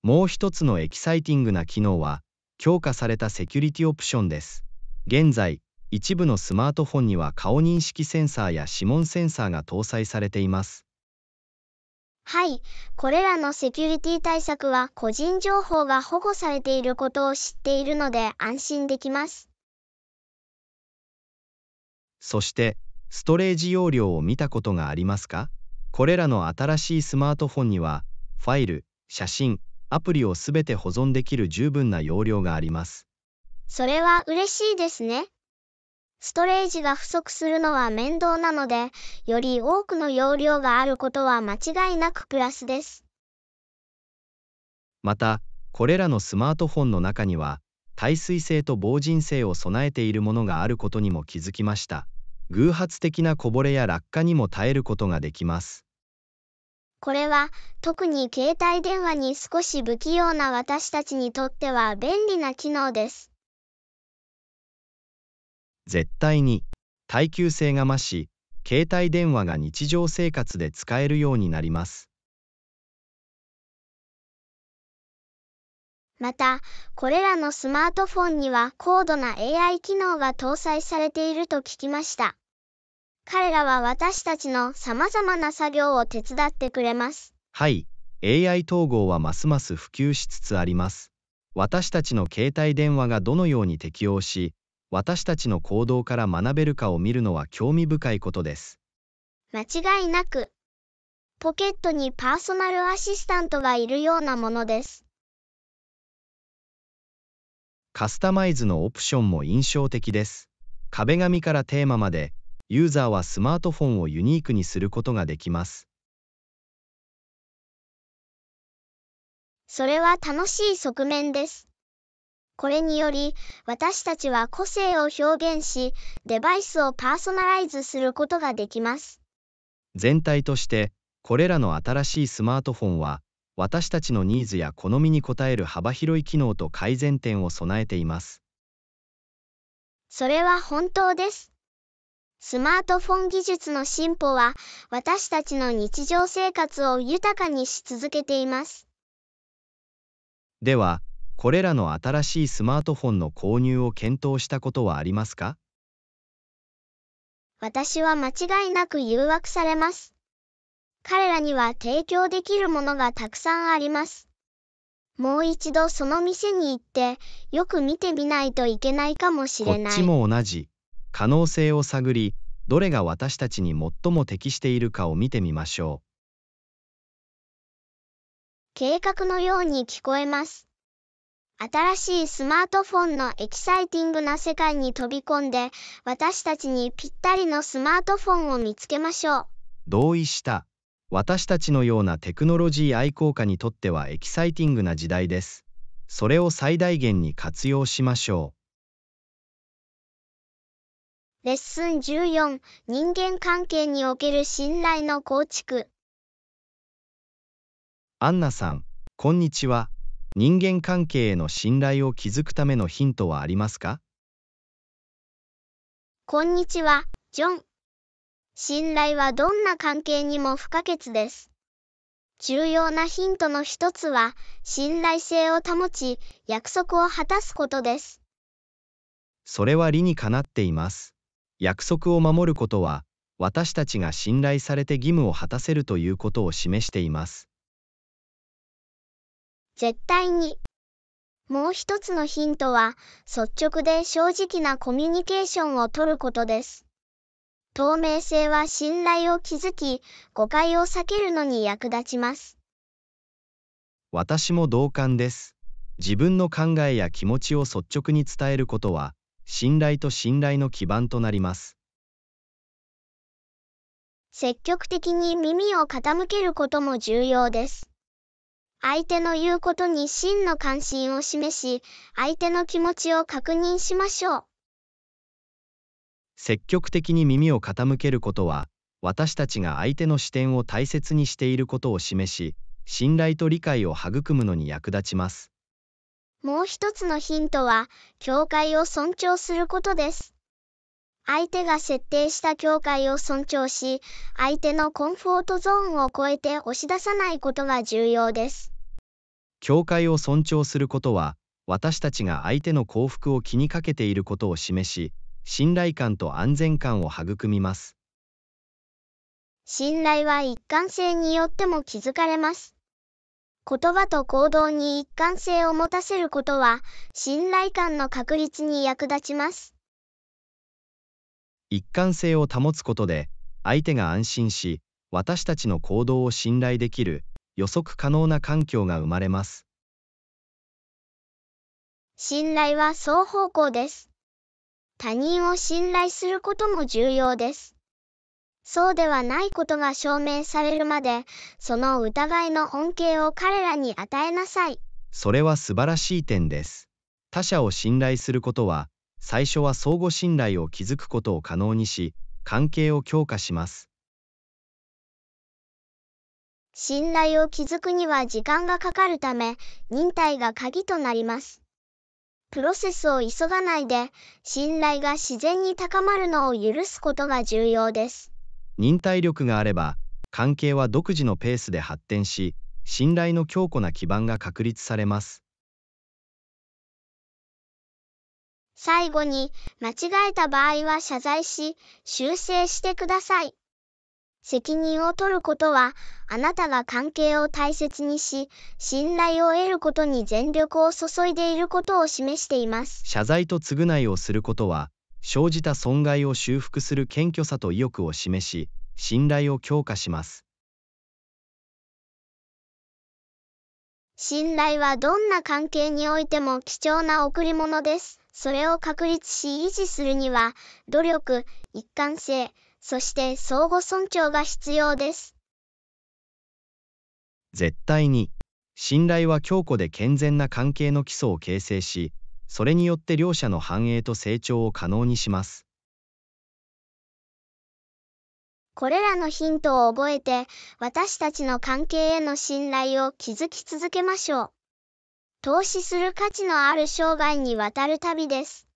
もう一つのエキサイティングな機能は、強化されたセキュリティオプションです。現在、一部のスマートフォンには顔認識センサーや指紋センサーが搭載されています。
はい、これらのセキュリティ対策は個人情報が保護されていることを知っているので安心できます。そして、ス
トレージ容量を見たことがありますかこれらの新しいスマートフォンには、ファイル、写真、アプリをすべて保存できる十分な容量があります。
それは嬉しいですね。ストレージが不足するのは面倒なので、より多くの容量があることは間違いなくプラスです。
また、これらのスマートフォンの中には、耐水性と防塵性を備えているものがあることにも気づきました。偶発的なこぼれや落下にも耐えることができます。
これは特に携帯電話に少し不器用な私たちにとっては便利な機能です。
絶対に耐久性が増し携帯電話が日常生活で使えるようになります
またこれらのスマートフォンには高度な AI 機能が搭載されていると聞きました彼らは私たちのさまざまな作業を手伝ってくれます
はい AI 統合はますます普及しつつあります私たちの携帯電話がどのように適応し私たちの行動から学べるかを見るのは興味深いことです。
間違いなく、ポケットにパーソナルアシスタントがいるようなものです。
カスタマイズのオプションも印象的です。壁紙からテーマまで、ユーザーはスマートフォンをユニークにすることができます。
それは楽しい側面です。これにより、私たちは個性を表現し、デバイスをパーソナライズすることができます。
全体として、これらの新しいスマートフォンは、私たちのニーズや好みに応える幅広い機能と改善点を備えていま
す。それは本当です。スマートフォン技術の進歩は、私たちの日常生活を豊かにし続けています。
では、これらの新しいスマートフォンの購入を検討したことはありますか
私は間違いなく誘惑されます。彼らには提供できるものがたくさんあります。もう一度その店に行ってよく見てみないといけないかもしれない。こっち
も同じ。可能性を探り、どれが私たちに最も適しているかを見てみましょう。
計画のように聞こえます。新しいスマートフォンのエキサイティングな世界に飛び込んで、私たちにぴったりのスマートフォンを見つけましょう。
同意した。私たちのようなテクノロジー愛好家にとってはエキサイティングな時代です。それを最大限に活用しましょ
う。レッスン14人間関係における信頼の構築
アンナさん、こんにちは。人間関係への信頼を築くためのヒントはありますか
こんにちは、ジョン。信頼はどんな関係にも不可欠です。重要なヒントの一つは、信頼性を保ち、約束を果たすことです。
それは理にかなっています。約束を守ることは、私たちが信頼されて義務を果たせるということを示しています。
絶対に。もう一つのヒントは、率直で正直なコミュニケーションをとることです。透明性は信頼を築き、誤解を避けるのに役立ちます。
私も同感です。自分の考えや気持ちを率直に伝えることは、信頼と信頼の基盤となります。
積極的に耳を傾けることも重要です。相手の言うことに真の関心を示し、相手の気持ちを確認しましょう。
積極的に耳を傾けることは、私たちが相手の視点を大切にしていることを示し、信頼と理解を育むのに役立ちます。
もう一つのヒントは、境界を尊重することです。相手が設定した境界を尊重し、相手のコンフォートゾーンを超えて押し出さないことが重要です。
教会を尊重することは私たちが相手の幸福を気にかけていることを示し信頼感と安全感を育みます
信頼は一貫性によっても築かれます言葉と行動に一貫性を持たせることは信頼感の確立に役立ちます
一貫性を保つことで相手が安心し私たちの行動を信頼できる予測可能な環境が生まれます。
信頼は双方向です。他人を信頼することも重要です。そうではないことが証明されるまで、その疑いの恩恵を彼らに与えなさい。
それは素晴らしい点です。他者を信頼することは、最初は相互信頼を築くことを可能にし、関係を強化します。
信頼を築くには時間がかかるため、忍耐が鍵となります。プロセスを急がないで、信頼が自然に高まるのを許すことが重要です。
忍耐力があれば、関係は独自のペースで発展し、信頼の強固な基盤が確立されます。
最後に、間違えた場合は謝罪し、修正してください。責任を取ることは、あなたが関係を大切にし、信頼を得ることに全力を注いでいることを示しています。謝
罪と償いをすることは、生じた損害を修復する謙虚さと意欲を示し、信頼を強化します。
信頼はどんな関係においても貴重な贈り物です。それを確立し維持するには、努力、一貫性、そして相互尊重が必要です。
絶対に信頼は強固で健全な関係の基礎を形成しそれによって両者の繁栄と成長を可能にします
これらのヒントを覚えて私たちの関係への信頼を築き続けましょう投資する価値のある生涯にわたる旅です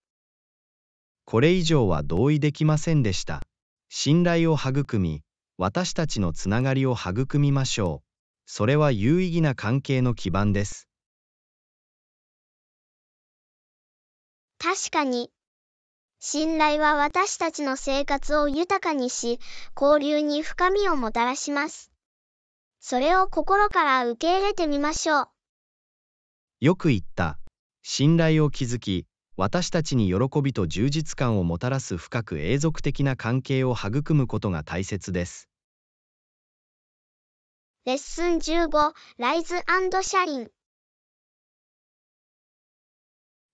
これ以上は同意できませんでした信頼を育み、私たちのつながりを育みましょう。それは有意義な関係の基盤です。
確かに。信頼は私たちの生活を豊かにし、交流に深みをもたらします。それを心から受け入れてみましょう。
よく言った。信頼を築き、私たちに喜びと充実感をもたらす深く永続的な関係を育むことが大切です。
レッスン15ライズシャリン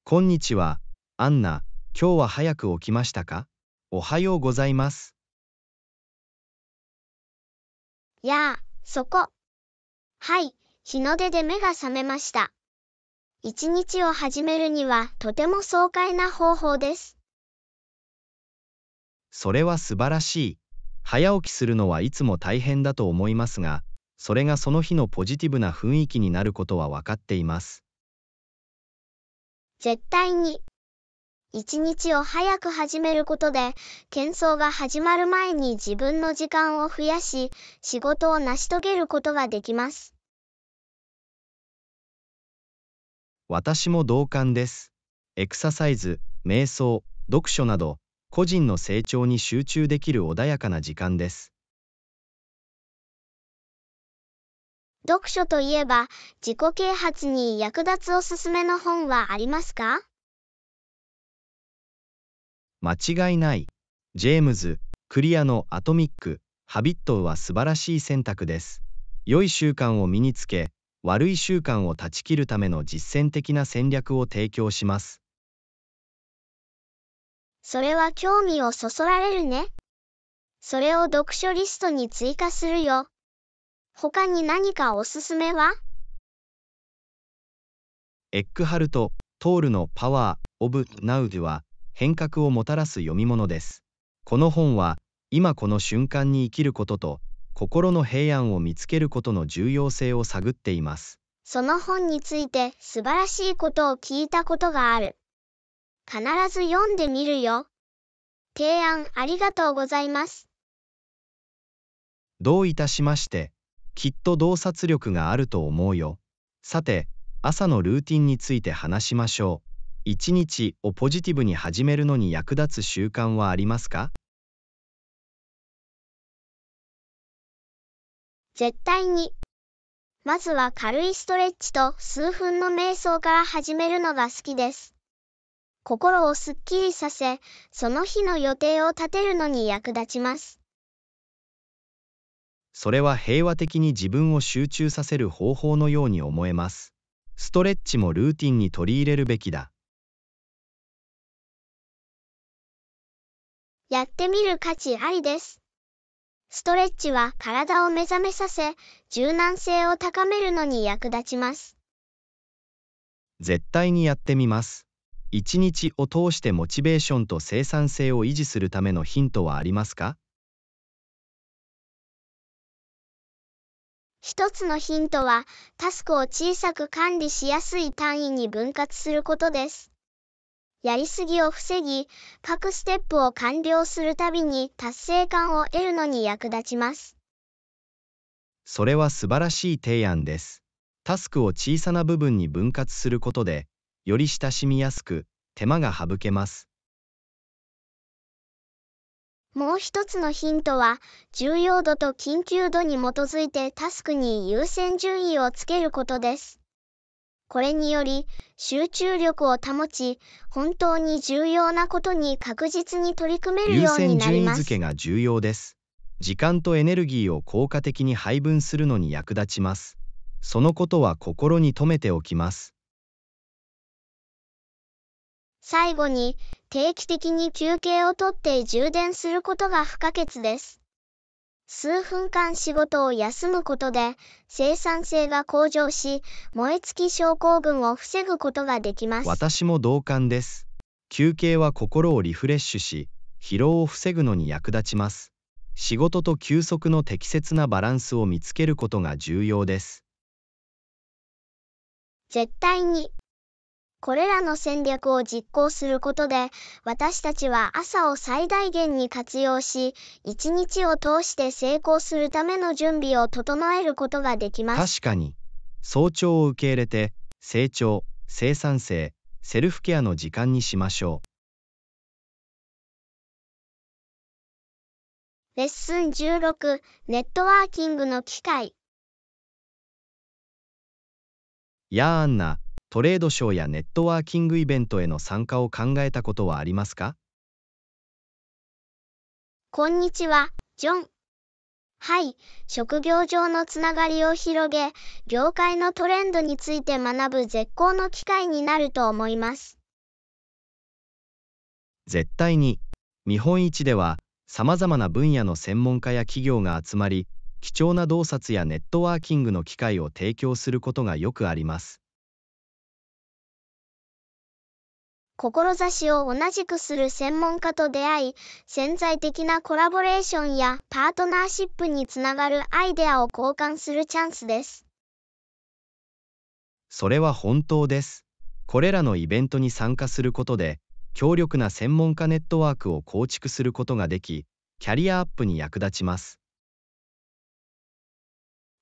こんにちは、アンナ。今日は早く起きましたかおはようございます。
やあ、そこ。はい、日の出で目が覚めました。一日を始めるにはとても爽快な方法です。
それは素晴らしい。早起きするのはいつも大変だと思いますが、それがその日のポジティブな雰囲気になることは分かっています。
絶対に。一日を早く始めることで、喧騒が始まる前に自分の時間を増やし、仕事を成し遂げることができます。
私も同感です。エクササイズ、瞑想、読書など、個人の成長に集中できる穏やかな時間です。
読書といえば、自己啓発に役立つおすすめの本はありますか
間違いない。ジェームズ・クリアのアトミック・ハビットは素晴らしい選択です。良い習慣を身につけ、悪い習慣を断ち切るための実践的な戦略を提供します。
それは興味をそそられるね。それを読書リストに追加するよ。他に何かおすすめは
エッグハルト・トールのパワー・オブ・ナウズは変革をもたらす読み物です。この本は今この瞬間に生きることと心の平安を見つけることの重要性を探っていま
す。その本について素晴らしいことを聞いたことがある。必ず読んでみるよ。提案ありがとうございます。
どういたしまして、きっと洞察力があると思うよ。さて、朝のルーティンについて話しましょう。1日をポジティブに始めるのに役立つ習慣はありますか
絶対に。まずは軽いストレッチと数分の瞑想から始めるのが好きです。心をすっきりさせ、その日の予定を立てるのに役立ちます。
それは平和的に自分を集中させる方法のように思えます。ストレッチもルーティンに取り入れるべきだ。
やってみる価値ありです。ストレッチは体を目覚めさせ、柔軟性を高めるのに役立ちます。
絶対にやってみます。一日を通してモチベーションと生産性を維持するためのヒントはありますか
一つのヒントは、タスクを小さく管理しやすい単位に分割することです。やりすぎを防ぎ、各ステップを完了するたびに達成感を得るのに役立ちます。
それは素晴らしい提案です。タスクを小さな部分に分割することで、より親しみやすく、手間が省けます。
もう一つのヒントは、重要度と緊急度に基づいてタスクに優先順位をつけることです。これにより、集中力を保ち、本当に重要なことに確実に取り組めるようになります。優先順位付
けが重要です。時間とエネルギーを効果的に配分するのに役立ちます。そのことは心に留めておきます。
最後に、定期的に休憩をとって充電することが不可欠です。数分間仕事を休むことで生産性が向上し燃え尽き症候群を防ぐことができます
私も同感です休憩は心をリフレッシュし疲労を防ぐのに役立ちます仕事と休息の適切なバランスを見つけることが重要です
絶対にこれらの戦略を実行することで、私たちは朝を最大限に活用し、一日を通して成功するための準備を整えることができます。
確かに、早朝を受け入れて、成長、生産性、セルフケアの時間にしましょ
う。レッスン16、ネットワーキングの機会。
やあんな。トレードショーやネットワーキングイベントへの参加を考えたことはありますか
こんにちは、ジョン。はい、職業上のつながりを広げ、業界のトレンドについて学ぶ絶好の機会になると思います。
絶対に、見本市では、さまざまな分野の専門家や企業が集まり、貴重な洞察やネットワーキングの機会を提供することがよくあります。
志を同じくする専門家と出会い、潜在的なコラボレーションやパートナーシップにつながるアイデアを交換するチャンスです。
それは本当です。これらのイベントに参加することで、強力な専門家ネットワークを構築することができ、キャリアアップに役立ちます。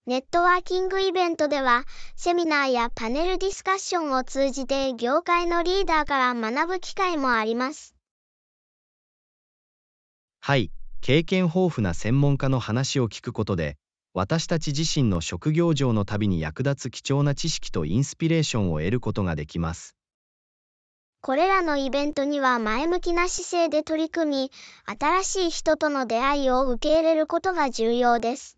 ネットワーキングイベントでは、セミナーやパネルディスカッションを通じて業界のリーダーから学ぶ機会もあります。
はい、経験豊富な専門家の話を聞くことで、私たち自身の職業上の旅に役立つ貴重な知識とインスピレーションを得ることができます。
これらのイベントには前向きな姿勢で取り組み、新しい人との出会いを受け入れることが重要です。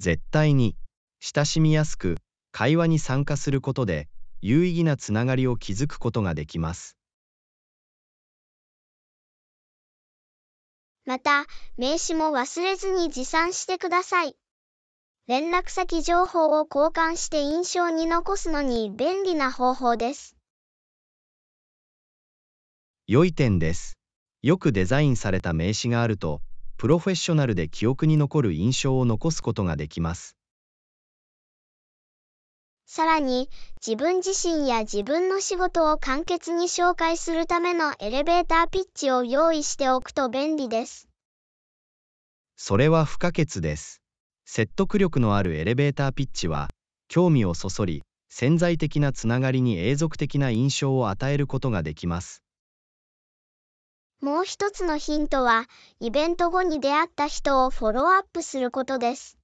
絶対に親しみやすく会話に参加することで有意義なつながりを築くことができます
また名刺も忘れずに持参してください連絡先情報を交換して印象に残すのに便利な方法です
良い点ですよくデザインされた名刺があるとプロフェッショナルで記憶に残る印象を残すことができます。
さらに、自分自身や自分の仕事を簡潔に紹介するためのエレベーターピッチを用意しておくと便利です。
それは不可欠です。説得力のあるエレベーターピッチは、興味をそそり、潜在的なつながりに永続的な印象を与えることができ
ます。もう一つのヒントは、イベント後に出会った人をフォローアップすることです。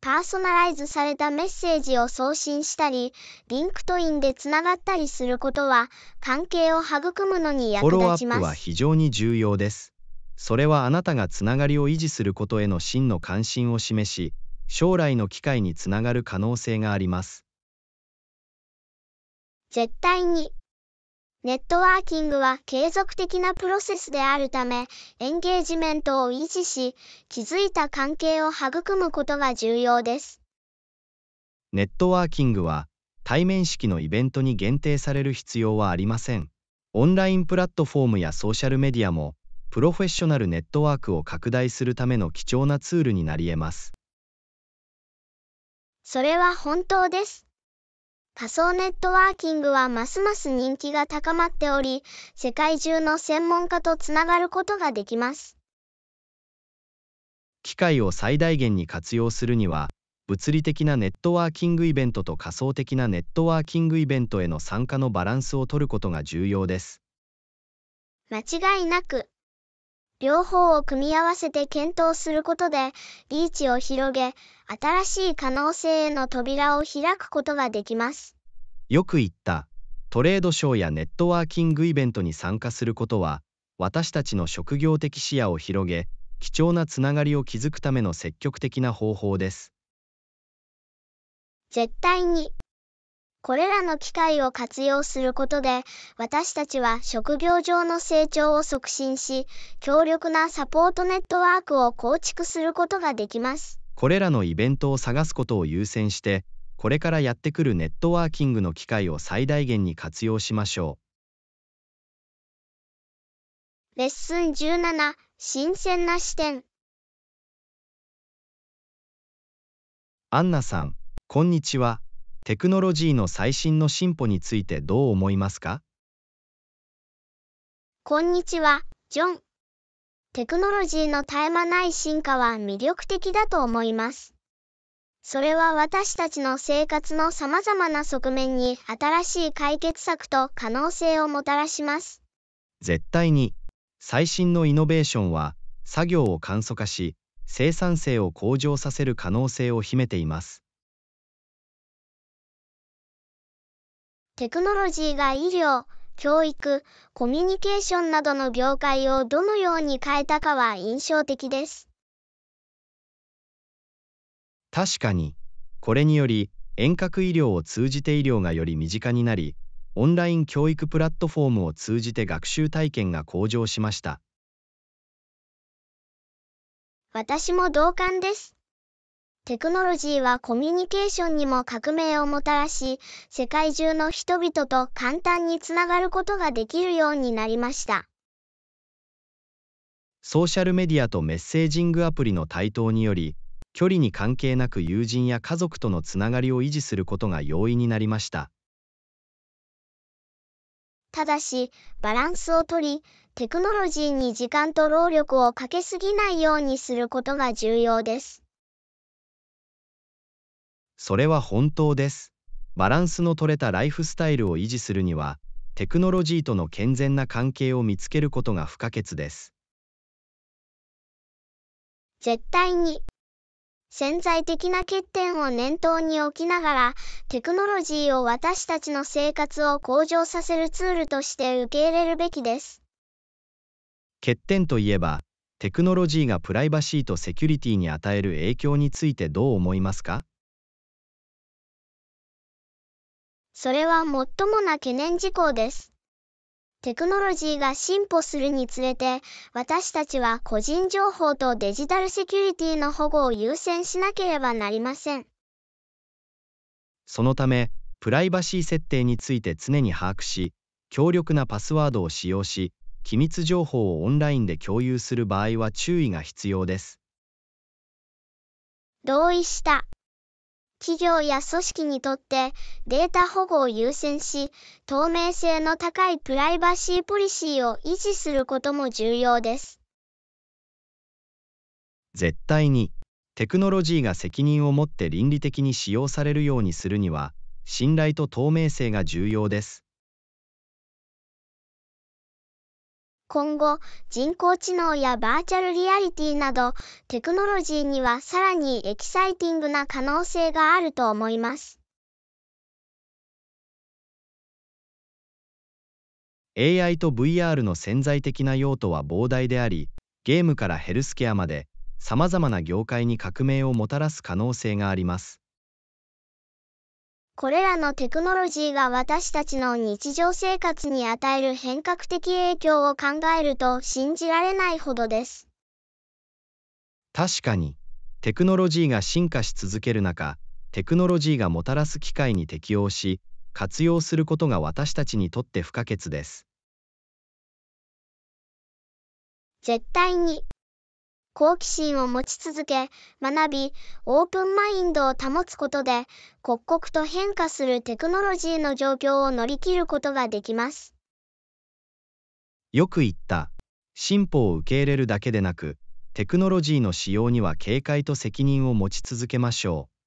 パーソナライズされたメッセージを送信したり、リンクトインでつながったりすることは、関係を育むのに役立ちます。フォローアップは
非常に重要です。それはあなたがつながりを維持することへの真の関心を示し、将来の機会につながる可能性があります。
絶対にネットワーキングは継続的なプロセスであるため、エンゲージメントを維持し、築いた関係を育むことが重要です。
ネットワーキングは、対面式のイベントに限定される必要はありません。オンラインプラットフォームやソーシャルメディアも、プロフェッショナルネットワークを拡大するための貴重なツールになり得ます。
それは本当です。仮想ネットワーキングはますます人気が高まっており、世界中の専門家とつながることができます。
機械を最大限に活用するには、物理的なネットワーキングイベントと仮想的なネットワーキングイベントへの参加のバランスを取ることが重要です。
間違いなく両方を組み合わせて検討することで、リーチを広げ、新しい可能性への扉を開くことができます。
よく言った、トレードショーやネットワーキングイベントに参加することは、私たちの職業的視野を広げ、貴重なつながりを築くための積極的な方法です。
絶対に。これらの機会を活用することで、私たちは職業上の成長を促進し、強力なサポートネットワークを構築することができます。
これらのイベントを探すことを優先して、これからやってくるネットワーキングの機会を最大限に活用しましょ
う。レッスン17、新鮮な視点。
アンナさん、こんにちは。テクノロジーの最新の進歩についてどう思いますか
こんにちは、ジョン。テクノロジーの絶え間ない進化は魅力的だと思います。それは私たちの生活の様々な側面に新しい解決策と可能性をもたらします。
絶対に、最新のイノベーションは、作業を簡素化し、生産性を向上させる可能性を秘めています。
テクノロジーが医療、教育、コミュニケーションなどの業界をどのように変えたかは印象的です。
確かに、これにより遠隔医療を通じて医療がより身近になり、オンライン教育プラットフォームを通じて学習体験が向上しました。
私も同感です。テクノロジーはコミュニケーションにも革命をもたらし、世界中の人々と簡単につながることができるようになりました。
ソーシャルメディアとメッセージングアプリの台頭により、距離に関係なく友人や家族とのつながりを維持することが容易になりました。
ただし、バランスをとり、テクノロジーに時間と労力をかけすぎないようにすることが重要です。
それは本当です。バランスの取れたライフスタイルを維持するには、テクノロジーとの健全な関係を見つけることが不可欠です。
絶対に潜在的な欠点を念頭に置きながら、テクノロジーを私たちの生活を向上させるツールとして受け入れるべきです。
欠点といえば、テクノロジーがプライバシーとセキュリティに与える影響についてどう思いますか
それは最もな懸念事項です。テクノロジーが進歩するにつれて、私たちは個人情報とデジタルセキュリティの保護を優先しなければなりません。
そのため、プライバシー設定について常に把握し、強力なパスワードを使用し、機密情報をオンラインで共有する場合は注意が必要
です。同意した。企業や組織にとってデータ保護を優先し、透明性の高いプライバシーポリシーを維持することも重要です。
絶対にテクノロジーが責任を持って倫理的に使用されるようにするには、信頼と透明性が重要です。
今後、人工知能やバーチャルリアリティなど、テクノロジーにはさらにエキサイティングな可能性があると思います。
AI と VR の潜在的な用途は膨大であり、ゲームからヘルスケアまで、様々な業界に革命をもたらす可能性があります。
これらのテクノロジーが私たちの日常生活に与える変革的影響を考えると信じられないほどです。
確かに、テクノロジーが進化し続ける中、テクノロジーがもたらす機会に適応し、活用することが私たちにとって不可欠です。
絶対に好奇心を持ち続け、学び、オープンマインドを保つことで、刻々と変化するテクノロジーの状況を乗り切ることができます。
よく言った。進歩を受け入れるだけでなく、テクノロジーの使用には警戒と責任を持ち続けましょう。